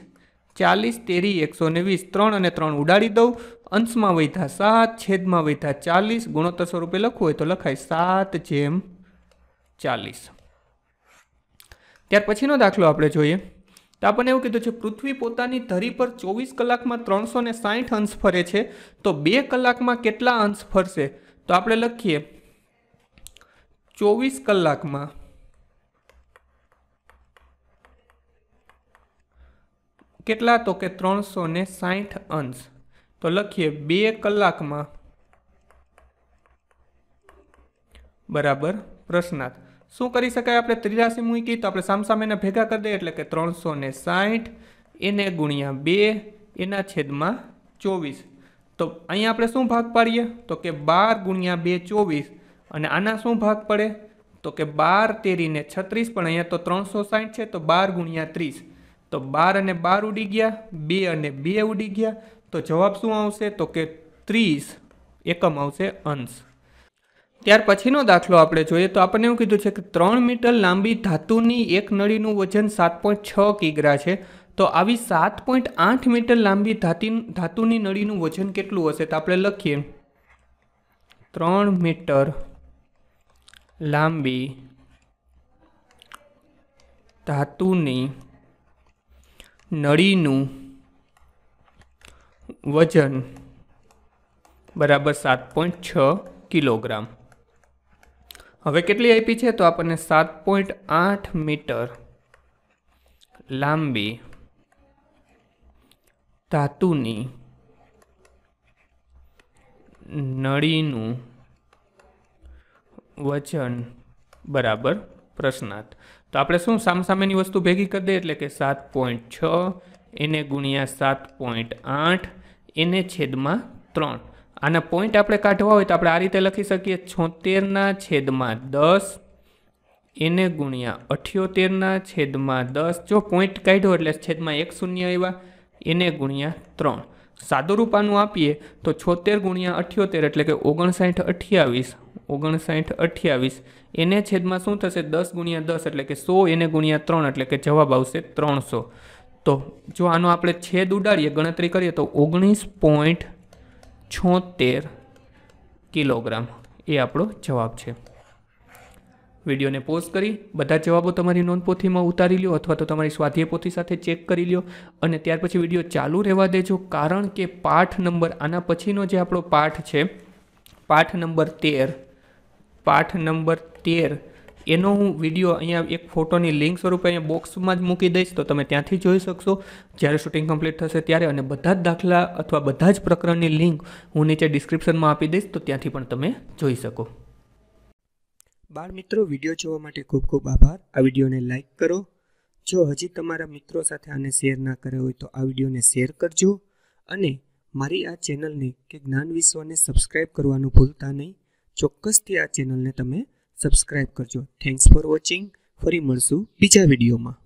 ચાલીસ તેરી એકસો ને વીસ ત્રણ અને ત્રણ ઉડાડી દઉં અંશમાં વૈધા સાત છેદમાં વૈધા ચાલીસ ગુણોત્તર સ્વરૂપે લખવું હોય તો લખાય સાત જેમ ચાલીસ ત્યાર પછીનો દાખલો આપણે જોઈએ તો આપણને એવું કીધું છે પૃથ્વી પોતાની ધરી પર ચોવીસ કલાકમાં ત્રણસો ને સાઠ અંશ ફરે છે તો બે કલાકમાં કેટલા અંશ ફરશે તો આપણે લખીએ ચોવીસ કલાકમાં કેટલા તો કે ત્રણસો ને સાહીઠ અંશ તો લખીએ બે કલાકમાં બરાબર પ્રશ્નાર્થ શું કરી શકાય આપણે ત્રિરાશી મૂકી તો આપણે સામસામેને ભેગા કરી દઈએ એટલે કે ત્રણસો ને સાઠ એને ગુણ્યા બે એના છેદમાં ચોવીસ તો અહીંયા આપણે શું ભાગ પાડીએ તો કે બાર ગુણ્યા બે ચોવીસ અને આના શું ભાગ પડે તો કે બાર તેરીને છત્રીસ પણ અહીંયા તો ત્રણસો સાઠ છે તો બાર ગુણ્યા ત્રીસ તો બાર અને બાર ઉડી ગયા બે અને બે ઉડી ગયા તો જવાબ શું આવશે તો કે ત્રીસ એકમ આવશે અંશ ત્યાર પછીનો દાખલો આપણે જોઈએ તો આપણને એવું કીધું છે કે ત્રણ મીટર લાંબી ધાતુની એક નળીનું વજન સાત પોઈન્ટ છ કિગ્રા છે તો આવી સાત પોઈન્ટ આઠ મીટર લાંબી ધાતી ધાતુની નળીનું વજન કેટલું હશે તો આપણે લખીએ ત્રણ મીટર લાંબી ધાતુની નળીનું વજન બરાબર સાત પોઈન્ટ છ કિલોગ્રામ હવે કેટલી આપી છે તો આપણને સાત પોઈન્ટ આઠ મીટર લાંબી ધાતુની નળીનું વજન બરાબર પ્રશ્નાર્થ તો આપણે શું સામસામેની વસ્તુ ભેગી કરી દઈએ એટલે કે સાત પોઈન્ટ છ એને ગુણ્યા સાત પોઈન્ટ આઠ એને છેદમાં ત્રણ આના પોઈન્ટ આપણે કાઢવા હોય તો આપણે આ રીતે લખી શકીએ છોતેરના છેદમાં દસ એને ગુણ્યા અઠ્યોતેરના છેદમાં દસ જો પોઈન્ટ કાઢ્યો એટલે છેદમાં એક શૂન્ય એવા એને ગુણ્યા ત્રણ સાદું રૂપાનું આપીએ તો છોતેર ગુણ્યા અઠ્યોતેર એટલે કે ઓગણસાઠ અઠ્યાવીસ ઓગણસાઠ અઠ્યાવીસ એને છેદમાં શું થશે દસ ગુણ્યા દસ એટલે કે સો એને ગુણ્યા ત્રણ એટલે કે જવાબ આવશે ત્રણસો તો જો આનો આપણે છેદ ઉડાડીએ ગણતરી કરીએ તો ઓગણીસ પોઈન્ટ છોતેર કિલોગ્રામ એ આપણો જવાબ છે વિડીયોને પોઝ કરી બધા જવાબો તમારી નોંધપોથીમાં ઉતારી લો અથવા તો તમારી સ્વાધ્યાય પોથી સાથે ચેક કરી લો અને ત્યાર પછી વિડીયો ચાલુ રહેવા દેજો કારણ કે પાઠ નંબર આના પછીનો જે આપણો પાઠ છે પાઠ નંબર તેર પાઠ નંબર તેર એનો હું વિડીયો અહીંયા એક ફોટોની લિંક સ્વરૂપે અહીંયા બોક્સમાં જ મૂકી દઈશ તો તમે ત્યાંથી જોઈ શકશો જ્યારે શૂટિંગ કમ્પ્લીટ થશે ત્યારે અને બધા જ દાખલા અથવા બધા જ પ્રકરણની લિંક હું નીચે ડિસ્ક્રિપ્શનમાં આપી દઈશ તો ત્યાંથી પણ તમે જોઈ શકો બાળ મિત્રો વિડીયો જોવા માટે ખૂબ ખૂબ આભાર આ વિડીયોને લાઇક કરો જો હજી તમારા મિત્રો સાથે આને શેર ના કર્યો હોય તો આ વિડીયોને શેર કરજો અને મારી આ ચેનલને કે જ્ઞાન વિશ્વને સબસ્ક્રાઈબ કરવાનું ભૂલતા નહીં ચોક્કસથી આ ચેનલને તમે સબસ્ક્રાઇબ કરજો થેન્ક્સ ફોર વોચિંગ ફરી મળશું બીજા વિડીયોમાં